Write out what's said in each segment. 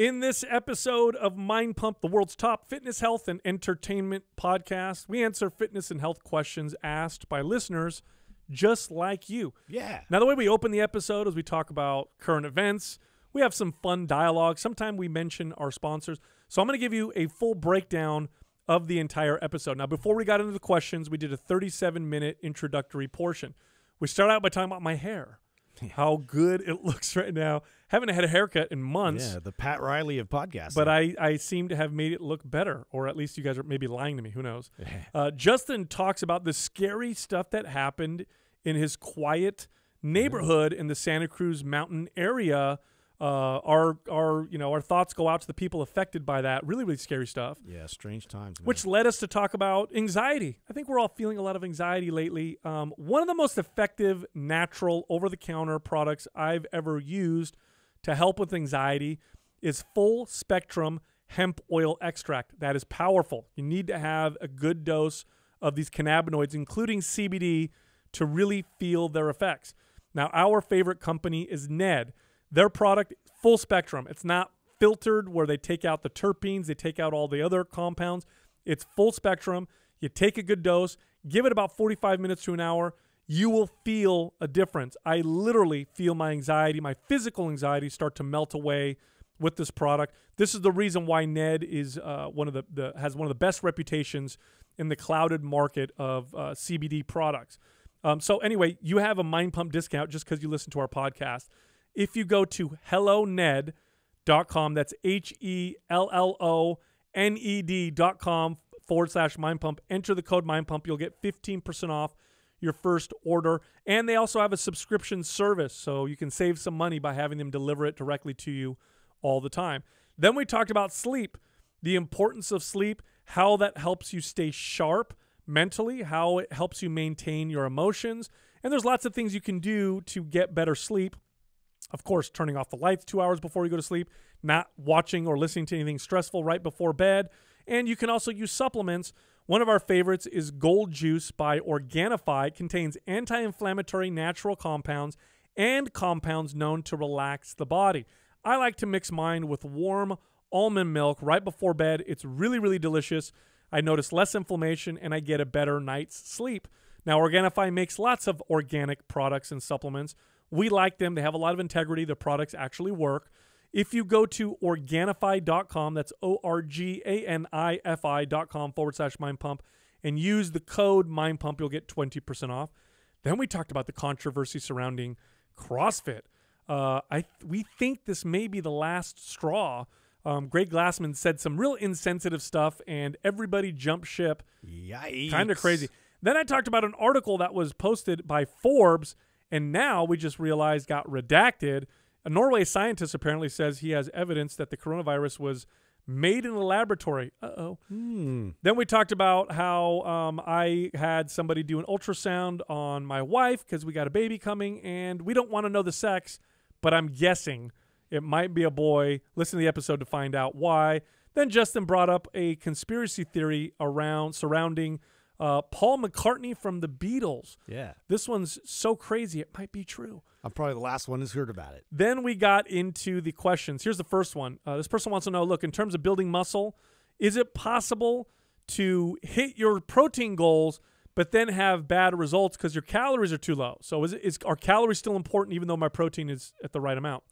In this episode of Mind Pump, the world's top fitness, health, and entertainment podcast, we answer fitness and health questions asked by listeners just like you. Yeah. Now, the way we open the episode is we talk about current events. We have some fun dialogue. Sometimes we mention our sponsors. So I'm going to give you a full breakdown of the entire episode. Now, before we got into the questions, we did a 37 minute introductory portion. We start out by talking about my hair, how good it looks right now haven't had a haircut in months. Yeah, the Pat Riley of podcasts. But I, I seem to have made it look better, or at least you guys are maybe lying to me. Who knows? uh, Justin talks about the scary stuff that happened in his quiet mm-hmm. neighborhood in the Santa Cruz Mountain area. Uh, our our you know our thoughts go out to the people affected by that really really scary stuff. Yeah, strange times. Man. Which led us to talk about anxiety. I think we're all feeling a lot of anxiety lately. Um, one of the most effective natural over the counter products I've ever used to help with anxiety is full spectrum hemp oil extract. That is powerful. You need to have a good dose of these cannabinoids, including CBD, to really feel their effects. Now, our favorite company is Ned. Their product, full spectrum. It's not filtered where they take out the terpenes, they take out all the other compounds. It's full spectrum. You take a good dose, give it about 45 minutes to an hour you will feel a difference. I literally feel my anxiety, my physical anxiety start to melt away with this product. This is the reason why Ned is uh, one of the, the, has one of the best reputations in the clouded market of uh, CBD products. Um, so anyway, you have a mind pump discount just because you listen to our podcast. If you go to helloned.com, that's H E L L O N E D.com forward slash mind pump, enter the code mind pump, you'll get 15% off your first order. And they also have a subscription service, so you can save some money by having them deliver it directly to you all the time. Then we talked about sleep, the importance of sleep, how that helps you stay sharp mentally, how it helps you maintain your emotions. And there's lots of things you can do to get better sleep. Of course, turning off the lights two hours before you go to sleep, not watching or listening to anything stressful right before bed. And you can also use supplements one of our favorites is Gold Juice by Organifi. It contains anti inflammatory natural compounds and compounds known to relax the body. I like to mix mine with warm almond milk right before bed. It's really, really delicious. I notice less inflammation and I get a better night's sleep. Now, Organifi makes lots of organic products and supplements. We like them, they have a lot of integrity. The products actually work. If you go to Organifi.com, that's O-R-G-A-N-I-F-I.com forward slash Mind Pump, and use the code Mind Pump, you'll get 20% off. Then we talked about the controversy surrounding CrossFit. Uh, I we think this may be the last straw. Um, Greg Glassman said some real insensitive stuff, and everybody jumped ship. Yikes! Kind of crazy. Then I talked about an article that was posted by Forbes, and now we just realized got redacted a Norway scientist apparently says he has evidence that the coronavirus was made in a laboratory. Uh oh. Hmm. Then we talked about how um, I had somebody do an ultrasound on my wife because we got a baby coming and we don't want to know the sex, but I'm guessing it might be a boy. Listen to the episode to find out why. Then Justin brought up a conspiracy theory around surrounding uh, Paul McCartney from the Beatles. Yeah. This one's so crazy, it might be true. I'm probably the last one who's heard about it. Then we got into the questions. Here's the first one. Uh, this person wants to know look, in terms of building muscle, is it possible to hit your protein goals? But then have bad results because your calories are too low. So is, is are calories still important even though my protein is at the right amount?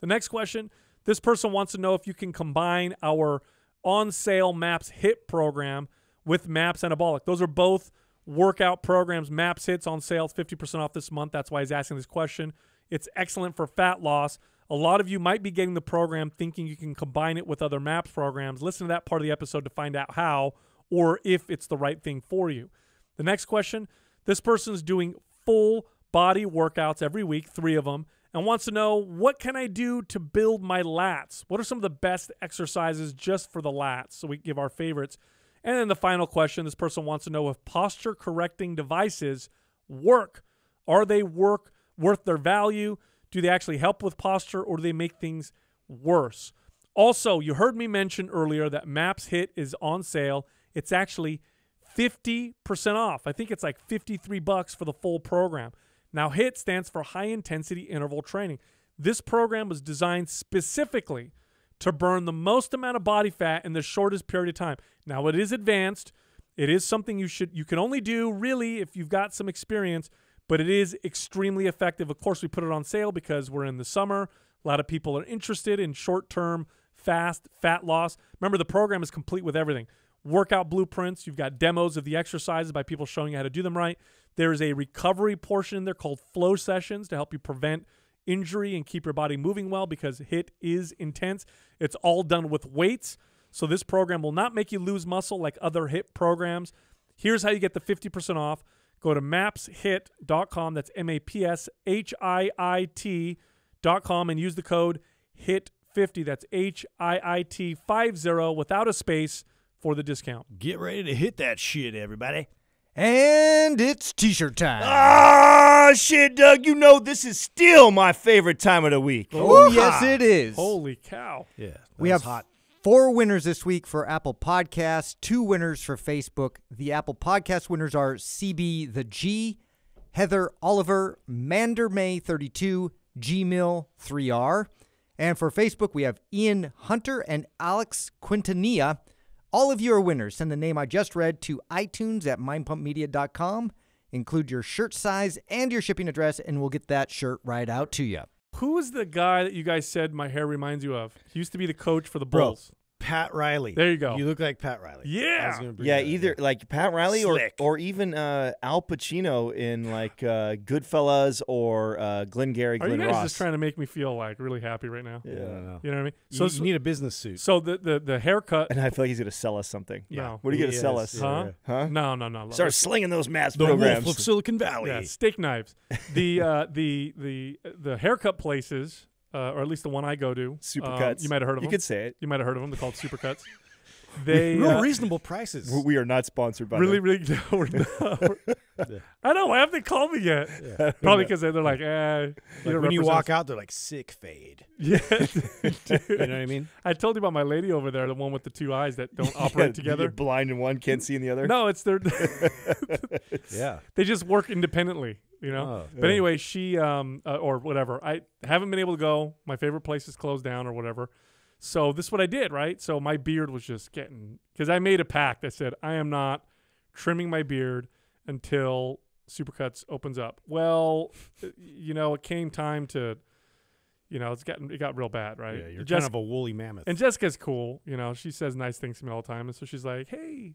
The next question: This person wants to know if you can combine our on sale maps hit program with MAPS and Those are both workout programs. MAPS hits on sale, 50% off this month. That's why he's asking this question. It's excellent for fat loss. A lot of you might be getting the program thinking you can combine it with other MAPS programs. Listen to that part of the episode to find out how or if it's the right thing for you. The next question this person's doing full body workouts every week, three of them, and wants to know what can I do to build my lats? What are some of the best exercises just for the lats? So we give our favorites. And then the final question this person wants to know if posture correcting devices work. Are they work worth their value? Do they actually help with posture or do they make things worse? Also, you heard me mention earlier that Maps Hit is on sale. It's actually 50% off. I think it's like 53 bucks for the full program. Now, HIT stands for High Intensity Interval Training. This program was designed specifically to burn the most amount of body fat in the shortest period of time. Now it is advanced. It is something you should you can only do really if you've got some experience, but it is extremely effective. Of course, we put it on sale because we're in the summer. A lot of people are interested in short-term fast fat loss. Remember the program is complete with everything. Workout blueprints, you've got demos of the exercises by people showing you how to do them right. There is a recovery portion in there called flow sessions to help you prevent injury and keep your body moving well because HIT is intense. It's all done with weights. So this program will not make you lose muscle like other HIT programs. Here's how you get the 50% off. Go to mapshit.com. That's M A P S H I I T.com and use the code HIT50. That's H I I T 50 without a space for the discount. Get ready to hit that shit, everybody. And it's t-shirt time. Ah, shit, Doug, you know this is still my favorite time of the week. Oh, yes it is. Holy cow. Yeah. We have hot. four winners this week for Apple Podcasts, two winners for Facebook. The Apple Podcast winners are CB the G, Heather Oliver, Mander May 32, Gmail 3R. And for Facebook, we have Ian Hunter and Alex Quintanilla. All of you are winners. Send the name I just read to iTunes at mindpumpmedia.com. Include your shirt size and your shipping address, and we'll get that shirt right out to you. Who is the guy that you guys said my hair reminds you of? He used to be the coach for the Bulls. Pat Riley. There you go. You look like Pat Riley. Yeah. Yeah, either up. like Pat Riley or or even uh, Al Pacino in like uh, Goodfellas or uh, Glenn Gary. Glenn Are you guys just trying to make me feel like really happy right now? Yeah. You know what I mean? So you, you need a business suit. So the, the the haircut. And I feel like he's gonna sell us something. Yeah. What are you gonna sell us? Huh? Huh? No, no, no. Start slinging those mass the programs. Wolf of Silicon Valley. Yeah, steak knives. the uh, the the the haircut places uh, or at least the one I go to. Supercuts. Um, you might have heard of them. You could say it. You might have heard of them. They're called Supercuts. They real uh, reasonable prices. We are not sponsored by. Really, them. really, no, we're not. yeah. I know. Why haven't they called me yet? Yeah. Probably because they're like, eh. Like when you walk out, they're like sick fade. Yeah, you know what I mean. I told you about my lady over there, the one with the two eyes that don't yeah, operate together. blind in one, can't see in the other. No, it's their. yeah, they just work independently you know. Oh, but yeah. anyway, she um uh, or whatever. I haven't been able to go. My favorite place is closed down or whatever. So this is what I did, right? So my beard was just getting because I made a pact. I said I am not trimming my beard until Supercuts opens up. Well, uh, you know, it came time to, you know, it's gotten it got real bad, right? Yeah, you're Jessica, kind of a woolly mammoth. And Jessica's cool, you know. She says nice things to me all the time, and so she's like, "Hey,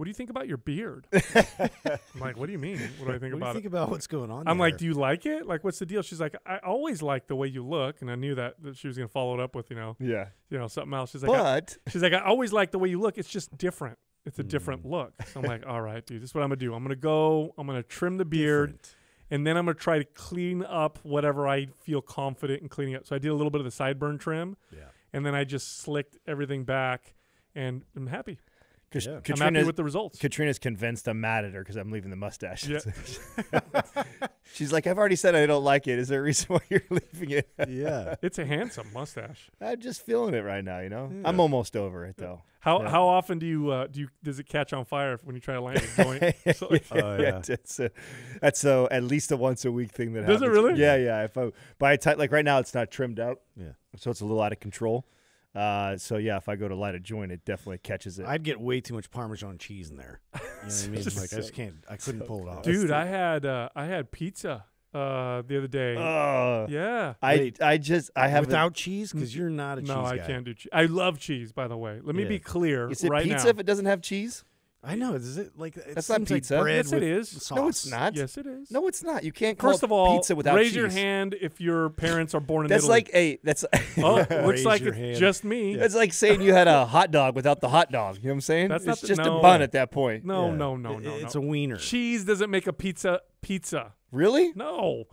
what do you think about your beard? I'm like, what do you mean? What do I think what about do you think it? about what's going on? I'm there? like, do you like it? Like, what's the deal? She's like, I always like the way you look, and I knew that, that she was gonna follow it up with, you know, yeah, you know, something else. She's like, but I, she's like, I always like the way you look. It's just different. It's a mm. different hmm. look. So I'm like, all right, dude, this is what I'm gonna do. I'm gonna go. I'm gonna trim the beard. Different. And then I'm gonna try to clean up whatever I feel confident in cleaning up. So I did a little bit of the sideburn trim, yeah, and then I just slicked everything back, and I'm happy. Because yeah. Katrina's with the results. Katrina's convinced I'm mad at her because I'm leaving the mustache. Yeah. She's like, I've already said I don't like it. Is there a reason why you're leaving it? yeah, it's a handsome mustache. I'm just feeling it right now. You know, yeah. I'm almost over it though. How how often do you uh, do you does it catch on fire when you try to land a joint? oh, yeah, that's a, that's a, at least a once a week thing that does happens. it really? Yeah, yeah. If I by time like right now, it's not trimmed out. Yeah, so it's a little out of control. Uh, so yeah, if I go to light a joint, it definitely catches it. I'd get way too much Parmesan cheese in there. You know what I mean? Like I just can't. I couldn't pull it off. Dude, I had uh, I had pizza uh, the other day. Uh, yeah, I I just I have without cheese because mm, you're not a no, cheese. No, I can't do cheese. I love cheese, by the way. Let me yeah. be clear. Is it right pizza now. if it doesn't have cheese? I know. Is it like it that's not pizza? Like yes, it is. Sauce. No, it's not. Yes, it is. No, it's not. You can't. Call First of all, pizza without raise cheese. your hand if your parents are born in that's Italy. that's like hey, that's. oh, looks like it's hand. just me. Yeah. That's like saying you had a hot dog without the hot dog. You know what I'm saying? That's it's not, just no, a bun at that point. No, yeah. no, no, no, no. It's a wiener. Cheese doesn't make a pizza. Pizza. Really? No.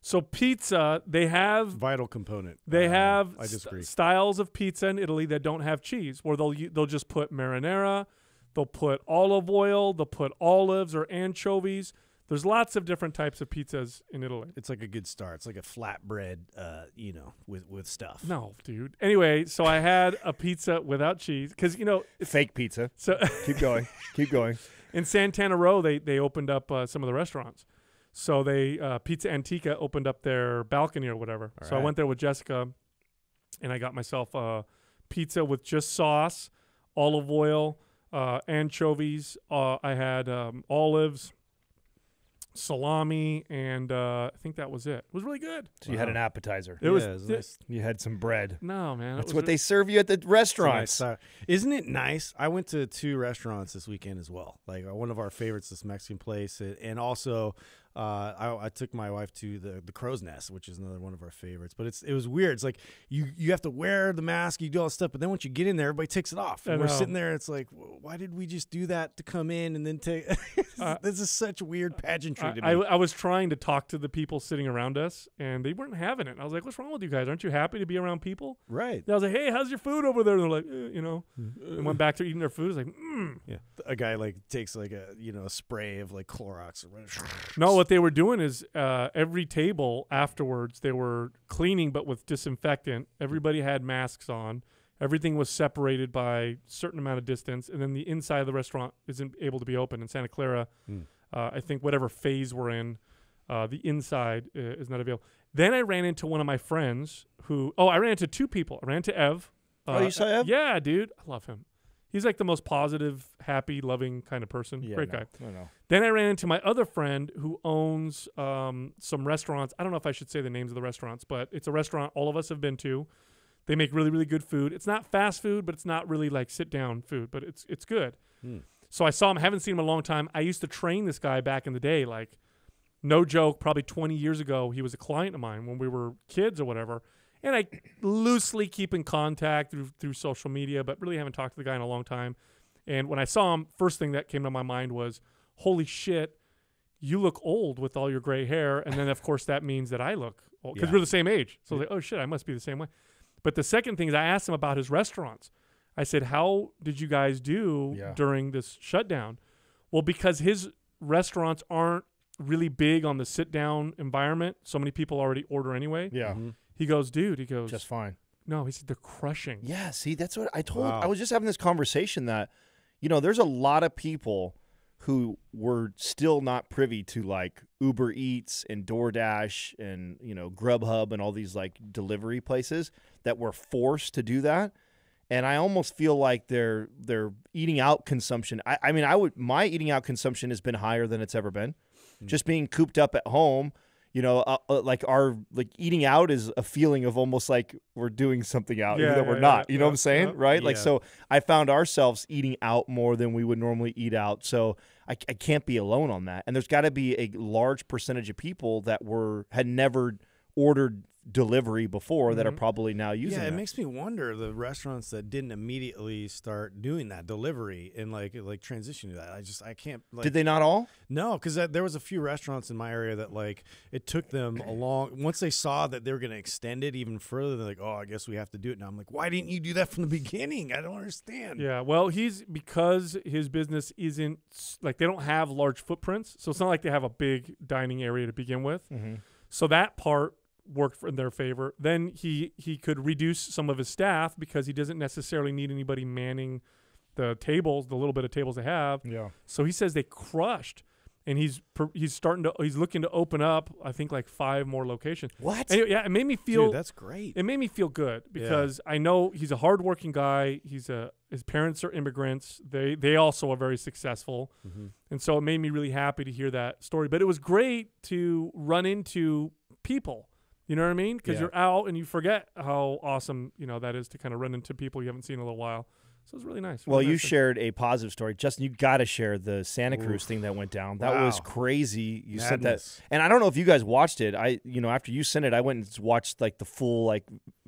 So pizza, they have vital component. They uh, have I disagree. St styles of pizza in Italy that don't have cheese, where they'll they'll just put marinara They'll put olive oil, they'll put olives or anchovies. There's lots of different types of pizzas in Italy. It's like a good start. It's like a flatbread, uh, you know, with with stuff. No, dude. Anyway, so I had a pizza without cheese because you know fake pizza. So keep going, keep going. In Santana Row, they they opened up uh, some of the restaurants. So they uh, Pizza Antica opened up their balcony or whatever. All so right. I went there with Jessica, and I got myself a uh, pizza with just sauce, olive oil, uh, anchovies. Uh, I had um, olives, salami, and uh, I think that was it. It was really good. So you had an appetizer. It was, it was You had some bread. No, man. That's what they serve you at the restaurants. Nice, isn't it nice? I went to two restaurants this weekend as well. Like uh, one of our favorites, this Mexican place, and also uh, I, I, took my wife to the the crow's nest, which is another one of our favorites. But it's it was weird. It's like you you have to wear the mask, you do all this stuff, but then once you get in there, everybody takes it off, and we're sitting there. and It's like, why did we just do that to come in and then take? uh, this is such weird pageantry. I, I, I, was trying to talk to the people sitting around us, and they weren't having it. I was like, what's wrong with you guys? Aren't you happy to be around people? Right. And I was like, hey, how's your food over there? And they're like, eh, you know, mm-hmm. and went back to eating their food. It's like, mm. yeah. A guy like takes like a you know a spray of like Clorox. no, it's what they were doing is uh, every table afterwards they were cleaning, but with disinfectant. Everybody had masks on. Everything was separated by certain amount of distance, and then the inside of the restaurant isn't able to be open. In Santa Clara, mm. uh, I think whatever phase we're in, uh, the inside uh, is not available. Then I ran into one of my friends who. Oh, I ran into two people. I ran into Ev. oh, you uh, saw Ev? Yeah, dude, I love him he's like the most positive, happy, loving kind of person. Yeah, Great no, guy. Then I ran into my other friend who owns um, some restaurants. I don't know if I should say the names of the restaurants, but it's a restaurant all of us have been to. They make really, really good food. It's not fast food, but it's not really like sit down food, but it's it's good. Mm. So I saw him. Haven't seen him in a long time. I used to train this guy back in the day, like no joke, probably 20 years ago. He was a client of mine when we were kids or whatever and I loosely keep in contact through, through social media, but really haven't talked to the guy in a long time. And when I saw him, first thing that came to my mind was, "Holy shit, you look old with all your gray hair." And then of course that means that I look old because yeah. we're the same age. So yeah. like, "Oh shit, I must be the same way." But the second thing is, I asked him about his restaurants. I said, "How did you guys do yeah. during this shutdown?" Well, because his restaurants aren't really big on the sit down environment. So many people already order anyway. Yeah. Mm-hmm. He goes, dude. He goes, just fine. No, he said they're crushing. Yeah, see, that's what I told. Wow. I was just having this conversation that, you know, there's a lot of people who were still not privy to like Uber Eats and DoorDash and you know Grubhub and all these like delivery places that were forced to do that. And I almost feel like their their eating out consumption. I, I mean, I would my eating out consumption has been higher than it's ever been, mm. just being cooped up at home you know, uh, uh, like our like eating out is a feeling of almost like we're doing something out, yeah, even though yeah, we're not. Yeah, you know what I'm saying, right? Like, so I found ourselves eating out more than we would normally eat out. So I, I can't be alone on that. And there's got to be a large percentage of people that were had never ordered delivery before mm-hmm. that are mm-hmm. probably now using. Yeah, it that. makes me wonder the restaurants that didn't immediately start doing that delivery and like like transition to that. I just I can't. Like, Did they not all? No, because there was a few restaurants in my area that like it took them a long once they saw that they were going to extend it even further. They're like, oh, I guess we have to do it now. I'm like, why didn't you do that from the beginning? I don't understand. Yeah, well, he's because his business isn't like they don't have large footprints, so it's not like they have a big dining area to begin with. hmm So that part worked in their favor. Then he he could reduce some of his staff because he doesn't necessarily need anybody manning the tables, the little bit of tables they have. Yeah. So he says they crushed, and he's he's starting to he's looking to open up. I think like five more locations. What? Anyway, yeah, it made me feel. Dude, that's great. It made me feel good because yeah. I know he's a hardworking guy. He's a his parents are immigrants. They they also are very successful, mm-hmm. and so it made me really happy to hear that story. But it was great to run into people you know what I mean? Because yeah. you're out and you forget how awesome you know that is to kind of run into people you haven't seen in a little while. So it's really nice. Really well, nice you thing. shared a positive story, Justin. You got to share the Santa Cruz thing that went down. That wow. was crazy. You Madness. sent that, and I don't know if you guys watched it. I, you know, after you sent it, I went and watched like the full like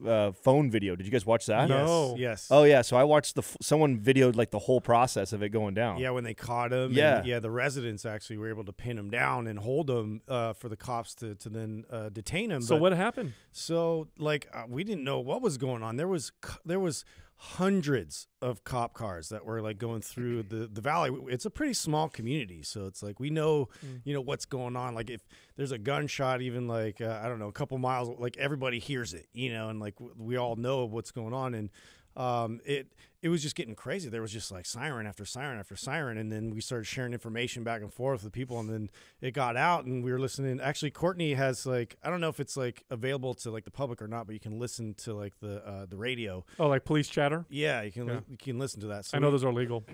uh, phone video. Did you guys watch that? No. Yes. Oh yeah. So I watched the f- someone videoed like the whole process of it going down. Yeah, when they caught him. Yeah. yeah. The residents actually were able to pin him down and hold him uh, for the cops to to then uh, detain him. So but, what happened? So like uh, we didn't know what was going on. There was there was hundreds of cop cars that were like going through the the valley it's a pretty small community so it's like we know mm. you know what's going on like if there's a gunshot even like uh, i don't know a couple miles like everybody hears it you know and like we all know what's going on and um, it it was just getting crazy. There was just like siren after siren after siren, and then we started sharing information back and forth with people, and then it got out, and we were listening. Actually, Courtney has like I don't know if it's like available to like the public or not, but you can listen to like the uh, the radio. Oh, like police chatter. Yeah, you can yeah. you can listen to that. So I know we, those are legal.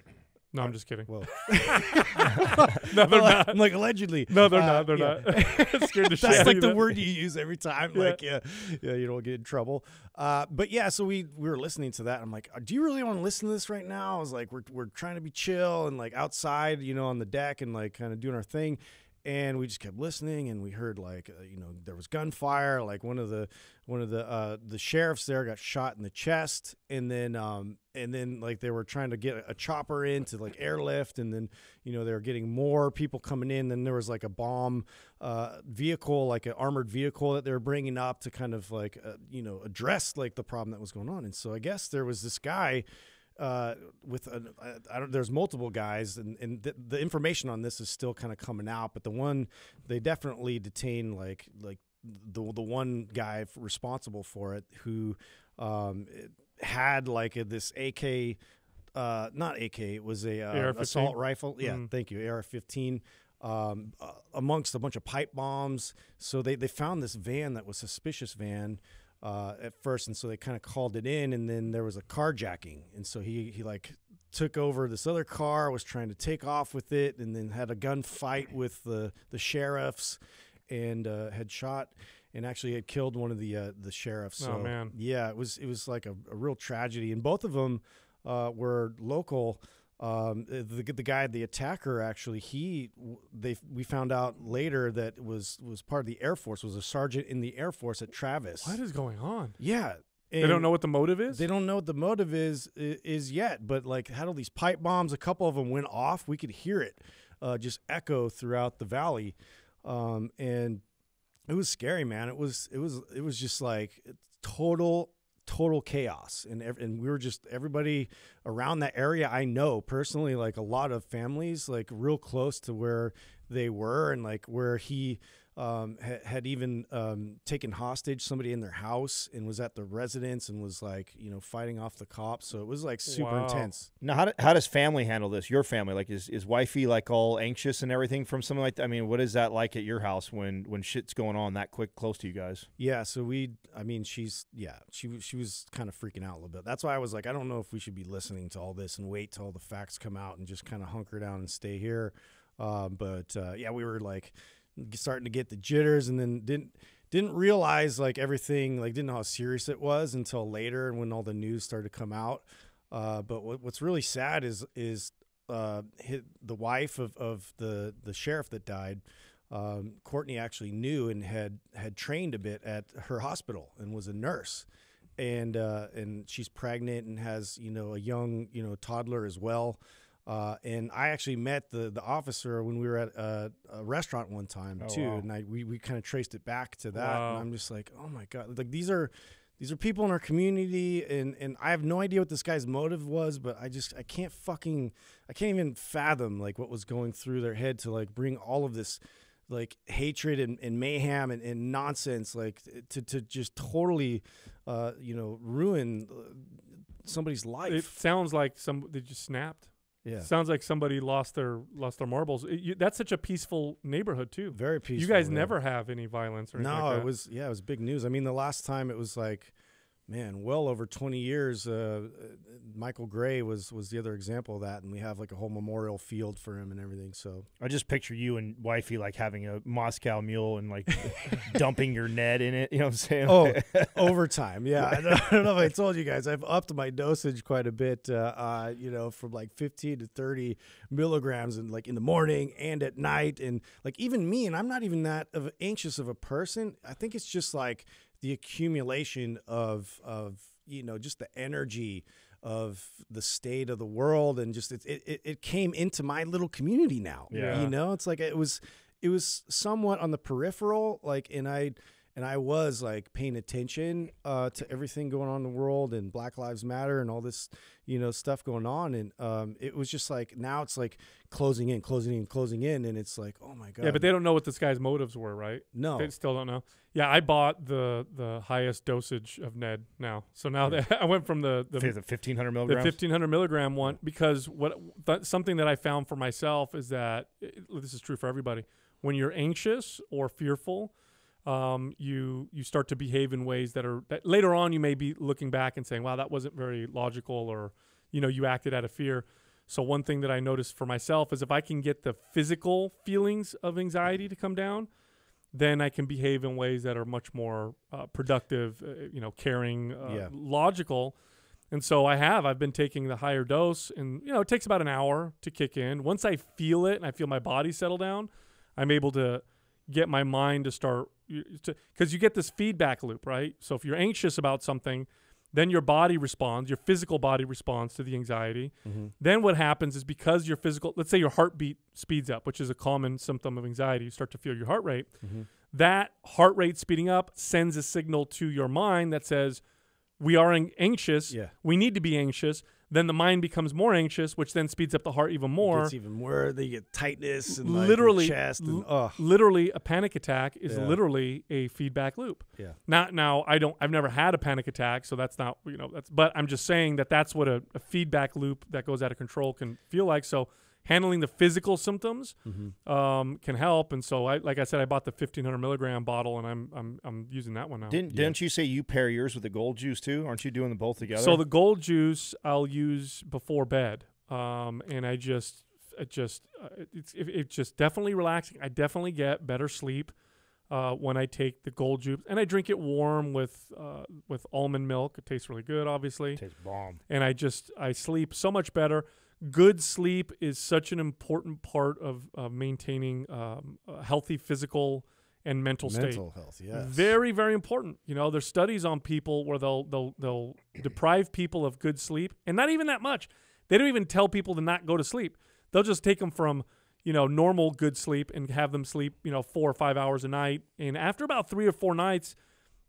No, I'm just kidding. Well, no, they're not. I'm like allegedly. No, they're uh, not. They're yeah. not. scared the That's like the that. word you use every time. Yeah. Like, yeah, yeah, you don't get in trouble. Uh, but yeah, so we we were listening to that. I'm like, uh, do you really want to listen to this right now? I was like, we're we're trying to be chill and like outside, you know, on the deck and like kind of doing our thing and we just kept listening and we heard like uh, you know there was gunfire like one of the one of the uh, the sheriffs there got shot in the chest and then um and then like they were trying to get a chopper in to like airlift and then you know they were getting more people coming in then there was like a bomb uh, vehicle like an armored vehicle that they were bringing up to kind of like uh, you know address like the problem that was going on and so i guess there was this guy uh, with an, uh, I don't, there's multiple guys, and, and the information on this is still kind of coming out. But the one they definitely detain like like the the one guy responsible for it who um, it had like a, this AK. Uh, not AK. It was a uh, assault rifle. Yeah, mm. thank you. AR-15 um, amongst a bunch of pipe bombs. So they, they found this van that was suspicious van uh, at first, and so they kind of called it in, and then there was a carjacking, and so he he like took over this other car, was trying to take off with it, and then had a gunfight with the the sheriffs, and uh, had shot and actually had killed one of the uh, the sheriffs. Oh, so, oh man, yeah, it was it was like a, a real tragedy, and both of them uh, were local um, eh, the the guy, the attacker, actually, he they we found out later that was was part of the Air Force, was a sergeant in the Air Force at Travis. What is going on? Yeah, and they don't know what the motive is. They don't know what the motive is is yet. But like, had all these pipe bombs. A couple of them went off. We could hear it uh, just echo throughout the valley, um, and it was scary, man. It was it was it was just like total total chaos and and we were just everybody around that area I know personally like a lot of families like real close to where they were and like where he um, had, had, even um, taken hostage somebody in their house and was at the residence and was like, you know, fighting off the cops. So it was like super wow. intense. Now, how, do, how does family handle this? Your family, like, is, is wifey like all anxious and everything from something like that? I mean, what is that like at your house when when shit's going on that quick close to you guys? Yeah. So we, I mean, she's yeah, she she was kind of freaking out a little bit. That's why I was like, I don't know if we should be listening to all this and wait till the facts come out and just kind of hunker down and stay here. Um, but uh, yeah, we were like, starting to get the jitters, and then didn't didn't realize like everything like didn't know how serious it was until later and when all the news started to come out. Uh, but what, what's really sad is is uh, the wife of, of the the sheriff that died. Um, Courtney actually knew and had had trained a bit at her hospital and was a nurse, and uh, and she's pregnant and has you know a young you know toddler as well. Uh, and I actually met the the officer when we were at a, a restaurant one time oh, too, wow. and I we, we kind of traced it back to that. Wow. And I'm just like, oh my god, like these are these are people in our community, and and I have no idea what this guy's motive was, but I just I can't fucking I can't even fathom like what was going through their head to like bring all of this like hatred and, and mayhem and, and, nonsense like to, to just totally uh, you know ruin uh, somebody's life it sounds like some they just snapped yeah. Sounds like somebody lost their lost their marbles. It, you, that's such a peaceful neighborhood too. Very peaceful. You guys yeah. never have any violence or anything no. Like it was yeah, it was big news. I mean, the last time it was like man, well over 20 years. Uh, uh, Michael Gray was was the other example of that, and we have like a whole memorial field for him and everything. So I just picture you and wifey like having a Moscow mule and like dumping your net in it. You know what I'm saying? Oh, overtime. Yeah, I don't, I don't, know if I told you guys, I've upped my dosage quite a bit. Uh, uh, you know, from like 15 to 30 milligrams, and like in the morning and at night, and like even me, and I'm not even that of anxious of a person. I think it's just like the accumulation of of you know just the energy of the state of the world and just it it, it came into my little community now. Yeah. You know, it's like it was it was somewhat on the peripheral, like and I and I was like paying attention uh, to everything going on in the world and Black Lives Matter and all this, you know, stuff going on. And um, it was just like now it's like closing in, closing in, closing in, and it's like, oh my god. Yeah, but they don't know what this guy's motives were, right? No, they still don't know. Yeah, I bought the the highest dosage of Ned now, so now yeah. that I went from the the, fifteen hundred milligram, the fifteen hundred milligram one, because what th- something that I found for myself is that it, this is true for everybody. When you're anxious or fearful, um, you you start to behave in ways that are that later on you may be looking back and saying, "Wow, that wasn't very logical," or you know, you acted out of fear. So one thing that I noticed for myself is if I can get the physical feelings of anxiety to come down, then I can behave in ways that are much more uh, productive, uh, you know, caring, uh, yeah. logical. And so I have. I've been taking the higher dose, and you know, it takes about an hour to kick in. Once I feel it and I feel my body settle down, I'm able to get my mind to start because you get this feedback loop, right? So if you're anxious about something, then your body responds, your physical body responds to the anxiety. Mm-hmm. Then what happens is because your physical, let's say your heartbeat speeds up, which is a common symptom of anxiety, you start to feel your heart rate. Mm-hmm. That heart rate speeding up sends a signal to your mind that says, we are anxious. Yeah. We need to be anxious then the mind becomes more anxious, which then speeds up the heart even more. It's it even worse. They get tightness and like literally chest and literally a panic attack is yeah. literally a feedback loop. Yeah. Not now. I don't. I've never had a panic attack, so that's not you know that's. But I'm just saying that that's what a, a feedback loop that goes out of control can feel like. So handling the physical symptoms mm-hmm. um, can help. And so, I, like I said, I bought the 1500 milligram bottle, and I'm I'm, I'm using that one now. Didn't yeah. didn't you say you pair yours with the gold juice too? Aren't you doing them both together? So the gold juice I'll use before bed, um, and I just it just uh, it's it, it's just definitely relaxing. I definitely get better sleep. Uh, when I take the gold juice, and I drink it warm with uh, with almond milk. It tastes really good, obviously. It tastes bomb. And I just I sleep so much better good sleep is such an important part of uh, maintaining um, a healthy physical and mental, mental state. Mental health, yes. Very, very important. You know, there's studies on people where they'll they'll they'll deprive people of good sleep, and not even that much. They don't even tell people to not go to sleep. They'll just take them from you know normal good sleep and have them sleep you know four or five hours a night, and after about three or four nights,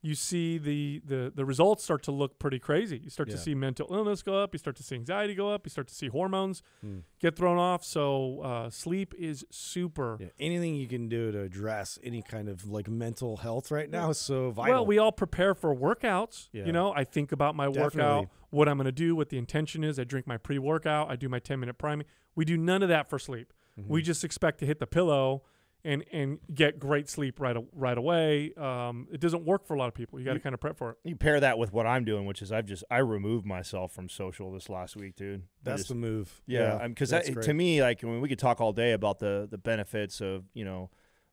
you see the, the the results start to look pretty crazy. You start yeah. to see mental illness go up. You start to see anxiety go up. You start to see hormones mm. get thrown off. So uh, sleep is super. Yeah. Anything you can do to address any kind of like mental health right now is so vital. Well, we all prepare for workouts. Yeah. You know, I think about my Definitely. workout, what I'm going to do, what the intention is. I drink my pre workout. I do my 10 minute priming. We do none of that for sleep. Mm-hmm. We just expect to hit the pillow and and get great sleep right right away. Um, it doesn't work for a lot of people. You got to kind of prep for it. You pair that with what I'm doing, which is I've just I removed myself from social this last week, dude. That's just, the move. Yeah, because yeah, to me, like I mean, we could talk all day about the the benefits of you know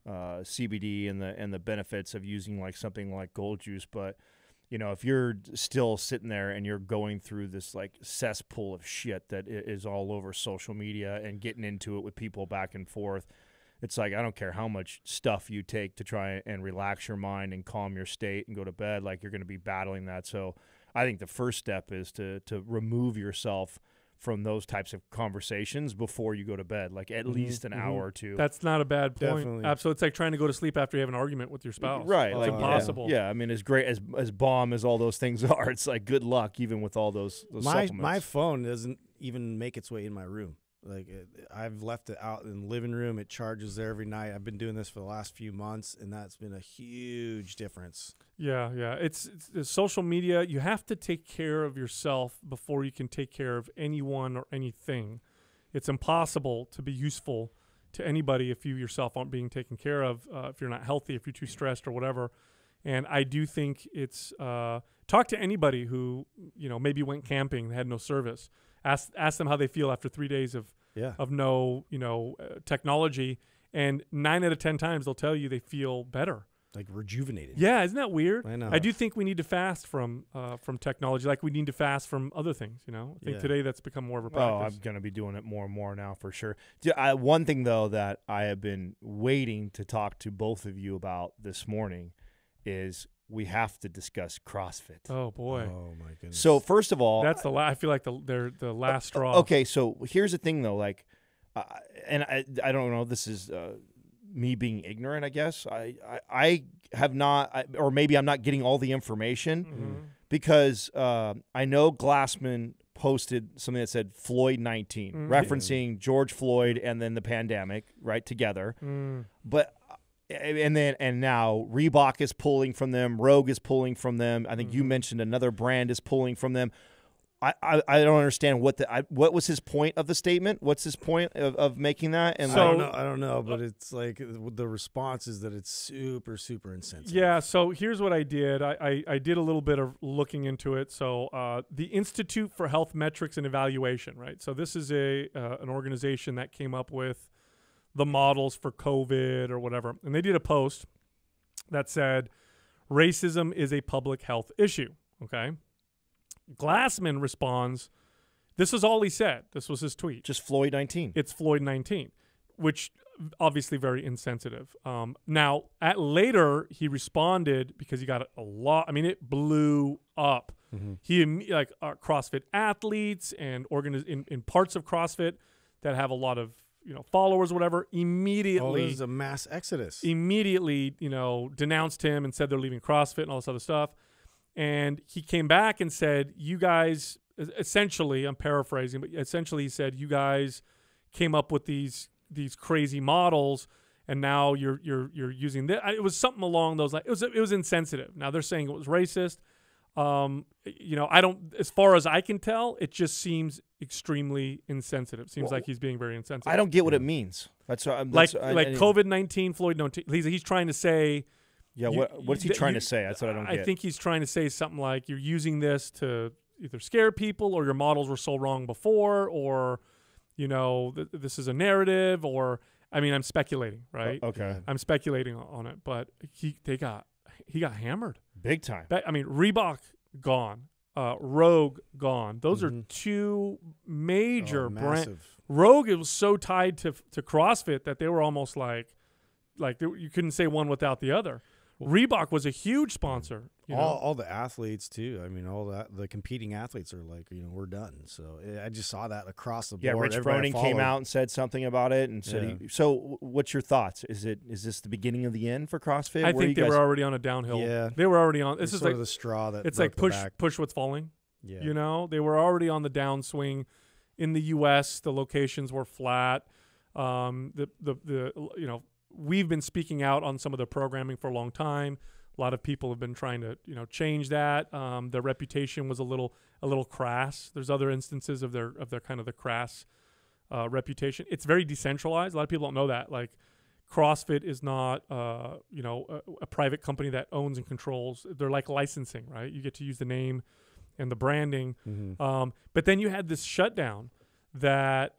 uh, CBD and the and the benefits of using like something like gold juice, but you know, if you're still sitting there and you're going through this like cesspool of shit that is all over social media and getting into it with people back and forth, it's like I don't care how much stuff you take to try and relax your mind and calm your state and go to bed. Like you're going to be battling that. So I think the first step is to to remove yourself from those types of conversations before you go to bed, like at mm-hmm. least an mm-hmm. hour or two. That's not a bad point. Definitely. Absolutely. It's like trying to go to sleep after you have an argument with your spouse. Right. It's like, impossible. Yeah. yeah. I mean, as great as as bomb as all those things are, it's like good luck even with all those, those my, supplements. My phone doesn't even make its way in my room. Like it, uh, I've left it out in the living room. It charges there every night. I've been doing this for the last few months, and that's been a huge difference. Yeah, yeah. It's, it's, it's social media. You have to take care of yourself before you can take care of anyone or anything. It's impossible to be useful to anybody if you yourself aren't being taken care of. Uh, if you're not healthy, if you're too stressed or whatever. And I do think it's uh, talk to anybody who you know maybe went camping and had no service ask ask them how they feel after three days of yeah. of no you know uh, technology, and nine out of ten times they'll tell you they feel better like rejuvenated. Yeah, isn't that weird? I know. I do think we need to fast from uh, from technology, like we need to fast from other things. You know, I think yeah. today that's become more of a practice. Oh, I'm gonna be doing it more and more now for sure. I, one thing though that I have been waiting to talk to both of you about this morning is we have to discuss CrossFit. Oh boy! Oh my goodness! So first of all, that's the la- I feel like the they're the uh, last straw. Uh, okay, so here's the thing though, like, uh, and I I don't know. This is uh, me being ignorant, I guess. I I, I have not, I, or maybe I'm not getting all the information mm-hmm. mm-hmm. because uh, I know Glassman posted something that said Floyd 19, mm-hmm. referencing George Floyd and then the pandemic right together. Mm. But and then and now Reebok is pulling from them, Rogue is pulling from them. I think mm-hmm. you mentioned another brand is pulling from them. I, I, I don't understand what the I, what was his point of the statement? What's his point of, of making that? And so, I don't know, I don't know, but it's like uh, the response is that it's super super insensitive. Yeah. So here's what I did. I I, I did a little bit of looking into it. So uh, the Institute for Health Metrics and Evaluation, right? So this is a uh, an organization that came up with the models for COVID or whatever. And they did a post that said, racism is a public health issue. Okay. Glassman responds, this is all he said. This was his tweet. Just Floyd 19. It's Floyd 19, which obviously very insensitive. Um, now, at later, he responded because he got a lot. I mean, it blew up. Mm-hmm. He like uh, CrossFit athletes and organiz- in, in parts of CrossFit that have a lot of you know followers whatever immediately oh, this is a mass exodus immediately you know denounced him and said they're leaving crossfit and all this other stuff and he came back and said you guys essentially i'm paraphrasing but essentially he said you guys came up with these these crazy models and now you're you're you're using this it was something along those lines it was it was insensitive now they're saying it was racist um, you know, I don't. As far as I can tell, it just seems extremely insensitive. Seems well, like he's being very insensitive. I don't get what it means. That's, uh, that's like I, like COVID nineteen. Floyd, no, he's he's trying to say. Yeah, you, what, what's he th- trying you, to say? That's what I don't. I get. think he's trying to say something like you're using this to either scare people, or your models were so wrong before, or you know th- this is a narrative, or I mean, I'm speculating, uh, right? Uh, okay, I'm speculating on it, but he they got he got hammered. Big time. I mean, Reebok gone, uh, Rogue gone. Those mm-hmm. are two major oh, brands. Rogue it was so tied to to CrossFit that they were almost like like they, you couldn't say one without the other. Reebok was a huge sponsor. You know? all, the athletes too. I mean, all that the competing athletes are like, you know, we're done. So eh, I just saw that across the board. Yeah, Rich Froning came out and said something about it, and said, yeah. he, "So, what's your thoughts? Is it is this the beginning of the end for CrossFit? I Where think they guys... were already on a downhill. Yeah, they were already on. This it's is like the straw that it's like push push what's falling. Yeah, you know, they were already on the downswing. In the U.S., the locations were flat. Um, the the the you know we've been speaking out on some of the programming for a long time. A lot of people have been trying to, you know, change that. Um, their reputation was a little, a little crass. There's other instances of their, of their kind of the crass uh, reputation. It's very decentralized. A lot of people don't know that. Like CrossFit is not, uh, you know, a, a private company that owns and controls. They're like licensing, right? You get to use the name and the branding. Mm-hmm. Um, but then you had this shutdown that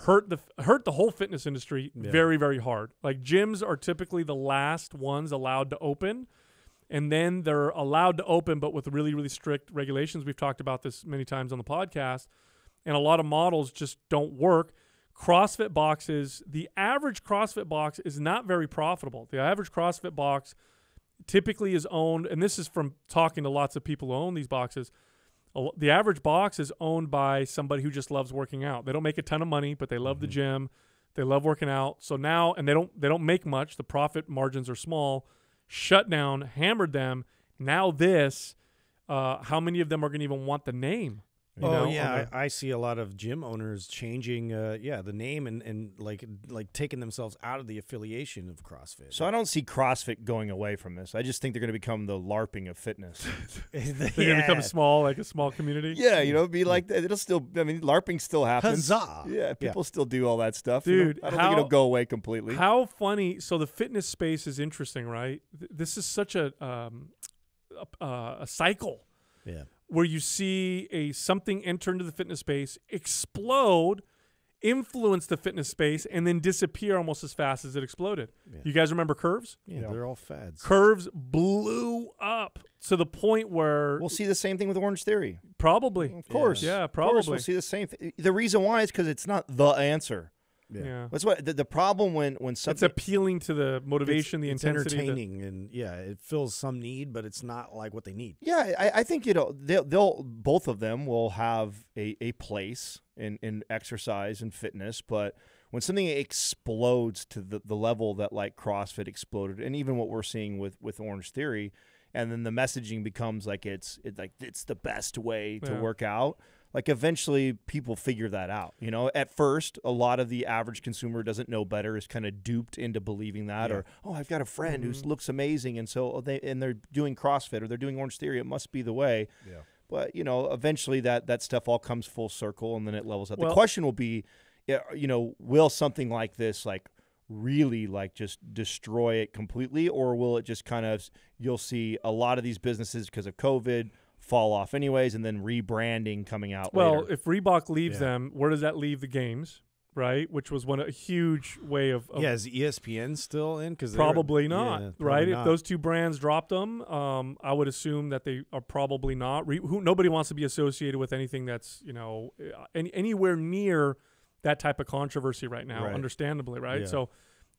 hurt the hurt the whole fitness industry yeah. very very hard. Like gyms are typically the last ones allowed to open and then they're allowed to open but with really really strict regulations. We've talked about this many times on the podcast and a lot of models just don't work. CrossFit boxes, the average CrossFit box is not very profitable. The average CrossFit box typically is owned and this is from talking to lots of people who own these boxes the average box is owned by somebody who just loves working out. They don't make a ton of money, but they love mm-hmm. the gym. They love working out. So now, and they don't they don't make much. The profit margins are small. Shutdown hammered them. Now this, uh, how many of them are going to even want the name? You oh know, yeah, I, I, see a lot of gym owners changing, uh, yeah, the name and, and like like taking themselves out of the affiliation of CrossFit. So I don't see CrossFit going away from this. I just think they're going to become the LARPing of fitness. they're yeah. going to become small, like a small community. Yeah, you know, be hmm. like that. It'll still. I mean, LARPing still happens. Huzzah! Yeah, people yeah. still do all that stuff, dude. You know, I don't how, think it'll go away completely. How funny! So the fitness space is interesting, right? This is such a um, a, uh, a cycle. Yeah where you see a something enter into the fitness space, explode, influence the fitness space, and then disappear almost as fast as it exploded. Yeah. You guys remember curves? Yeah, yeah, they're all fads. Curves blew up to the point where we'll see the same thing with Orange Theory. Probably, of course. Yeah, yeah probably. Course we'll see the same thing. The reason why is because it's not the answer. Yeah. That's what the, the problem when when something it's appealing to the motivation, the it's intensity, entertaining, and yeah, it fills some need, but it's not like what they need. Yeah, I, I think you know they'll, they'll, both of them will have a, a place in in exercise and fitness, but when something explodes to the, the level that like CrossFit exploded, and even what we're seeing with with Orange Theory, and then the messaging becomes like it's it, like it's the best way to yeah. work out like eventually people figure that out. You know, at first, a lot of the average consumer doesn't know better, is kind of duped into believing that, yeah. or oh, I've got a friend mm-hmm. who looks amazing, and so oh, they and they're doing CrossFit or they're doing Orange Theory, it must be the way. Yeah. But you know, eventually that that stuff all comes full circle, and then it levels out. Well, the question will be, eh, you know, will something like this like really like just destroy it completely or will it just kind of you'll see a lot of these businesses because of covid fall off anyways, and then rebranding coming out. Well, later. if Reebok leaves yeah. them, where does that leave the games? Right, which was one a huge way of, of yeah. Is ESPN still in? Because probably not. Yeah, probably right, not. if those two brands dropped them, um, I would assume that they are probably not. Re- who, nobody wants to be associated with anything that's you know any, anywhere near that type of controversy right now. Right. Understandably, right? Yeah. So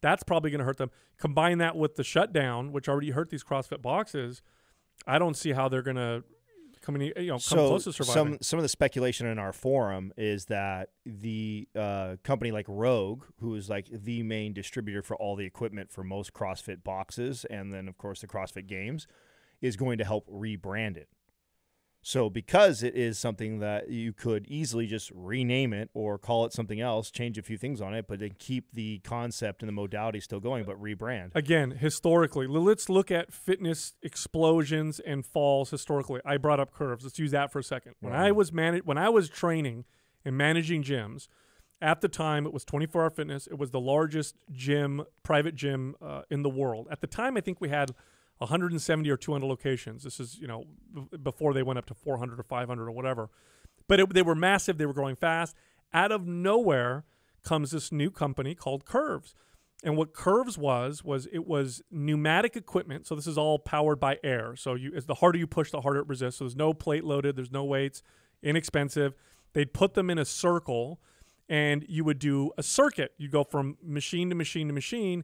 that's probably going to hurt them. Combine that with the shutdown, which already hurt these CrossFit boxes. I don't see how they're going to coming, you know, come so close to surviving. Some some of the speculation in our forum is that the uh, company like Rogue, who is like the main distributor for all the equipment for most CrossFit boxes, and then of course the CrossFit Games, is going to help rebrand it. So, because it is something that you could easily just rename it or call it something else, change a few things on it, but then keep the concept and the modality still going, but rebrand. Again, historically, let's look at fitness explosions and falls historically. I brought up curves. Let's use that for a second. When I was man- when I was training and managing gyms, at the time it was 24 Hour Fitness. It was the largest gym, private gym uh, in the world. At the time, I think we had 170 or 200 locations. This is, you know, b- before they went up to 400 or 500 or whatever. But it, they were massive, they were growing fast. Out of nowhere comes this new company called Curves. And what Curves was was it was pneumatic equipment. So this is all powered by air. So you as the harder you push, the harder it resists. So there's no plate loaded, there's no weights, inexpensive. They'd put them in a circle and you would do a circuit. You'd go from machine to machine to machine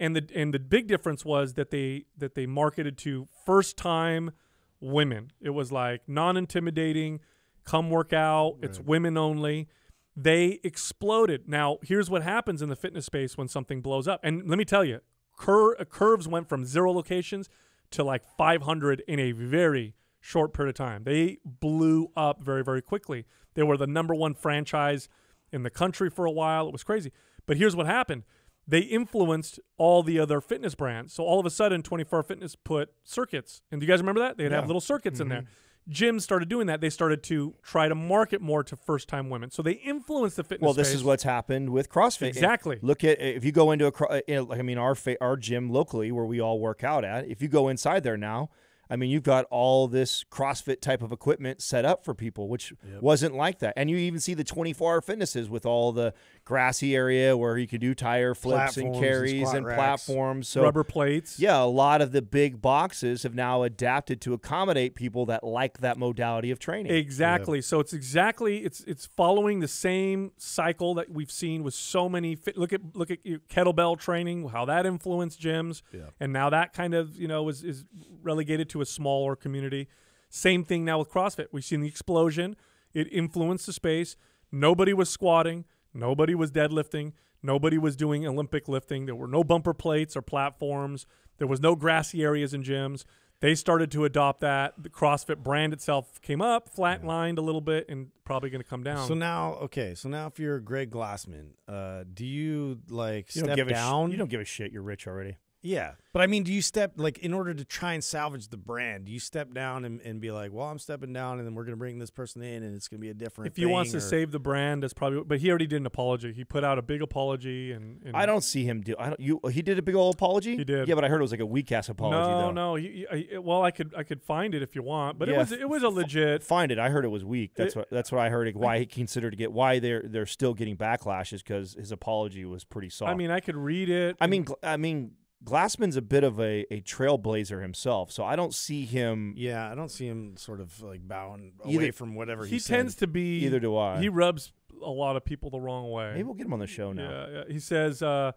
and the and the big difference was that they that they marketed to first time women. It was like non intimidating, come work out. Right. It's women only. They exploded. Now here's what happens in the fitness space when something blows up. And let me tell you, cur- uh, curves went from zero locations to like 500 in a very short period of time. They blew up very very quickly. They were the number one franchise in the country for a while. It was crazy. But here's what happened they influenced all the other fitness brands. So all of a sudden, 24 Fitness put circuits. And do you guys remember that? They'd yeah. have little circuits mm-hmm. in there. Mm-hmm. Gyms started doing that. They started to try to market more to first time women. So they influenced the fitness. Well, this space. is what's happened with CrossFit. Exactly. And look at if you go into a, uh, I mean, our our gym locally where we all work out at. If you go inside there now, I mean, you've got all this CrossFit type of equipment set up for people, which yep. wasn't like that. And you even see the 24 hour fitnesses with all the grassy area where you could do tire flips platforms and carries and, and platforms. So rubber plates. Yeah, a lot of the big boxes have now adapted to accommodate people that like that modality of training. Exactly. Yeah. So it's exactly it's it's following the same cycle that we've seen with so many fit, look at look at kettlebell training, how that influenced gyms. Yeah. And now that kind of, you know, is is relegated to a smaller community. Same thing now with CrossFit. We've seen the explosion. It influenced the space. Nobody was squatting Nobody was deadlifting. Nobody was doing Olympic lifting. There were no bumper plates or platforms. There was no grassy areas in gyms. They started to adopt that. The CrossFit brand itself came up, flatlined a little bit, and probably going to come down. So now, okay, so now if you're Greg Glassman, uh, do you like you step don't give down? A sh- you don't give a shit. You're rich already. Yeah. But I mean, do you step like in order to try and salvage the brand, do you step down and, and be like, well, I'm stepping down and then we're gonna bring this person in and it's gonna be a different If he wants to save the brand, that's probably but he already did an apology. He put out a big apology and, and I don't see him do I don't you he did a big old apology? He did. Yeah, but I heard it was like a weak ass apology no, though. No, well I could I could find it if you want, but yeah, it was it was a legit find it. I heard it was weak. That's it, what that's what I heard why he considered to get why they're they're still getting backlashes because his apology was pretty soft. I mean I could read it. I mean I mean Glassman's a bit of a, a trailblazer himself, so I don't see him. Yeah, I don't see him sort of like bowing either, away from whatever he, he tends to be. Either do I. He rubs a lot of people the wrong way. Maybe we'll get him on the show now. Yeah, yeah. he says. Uh,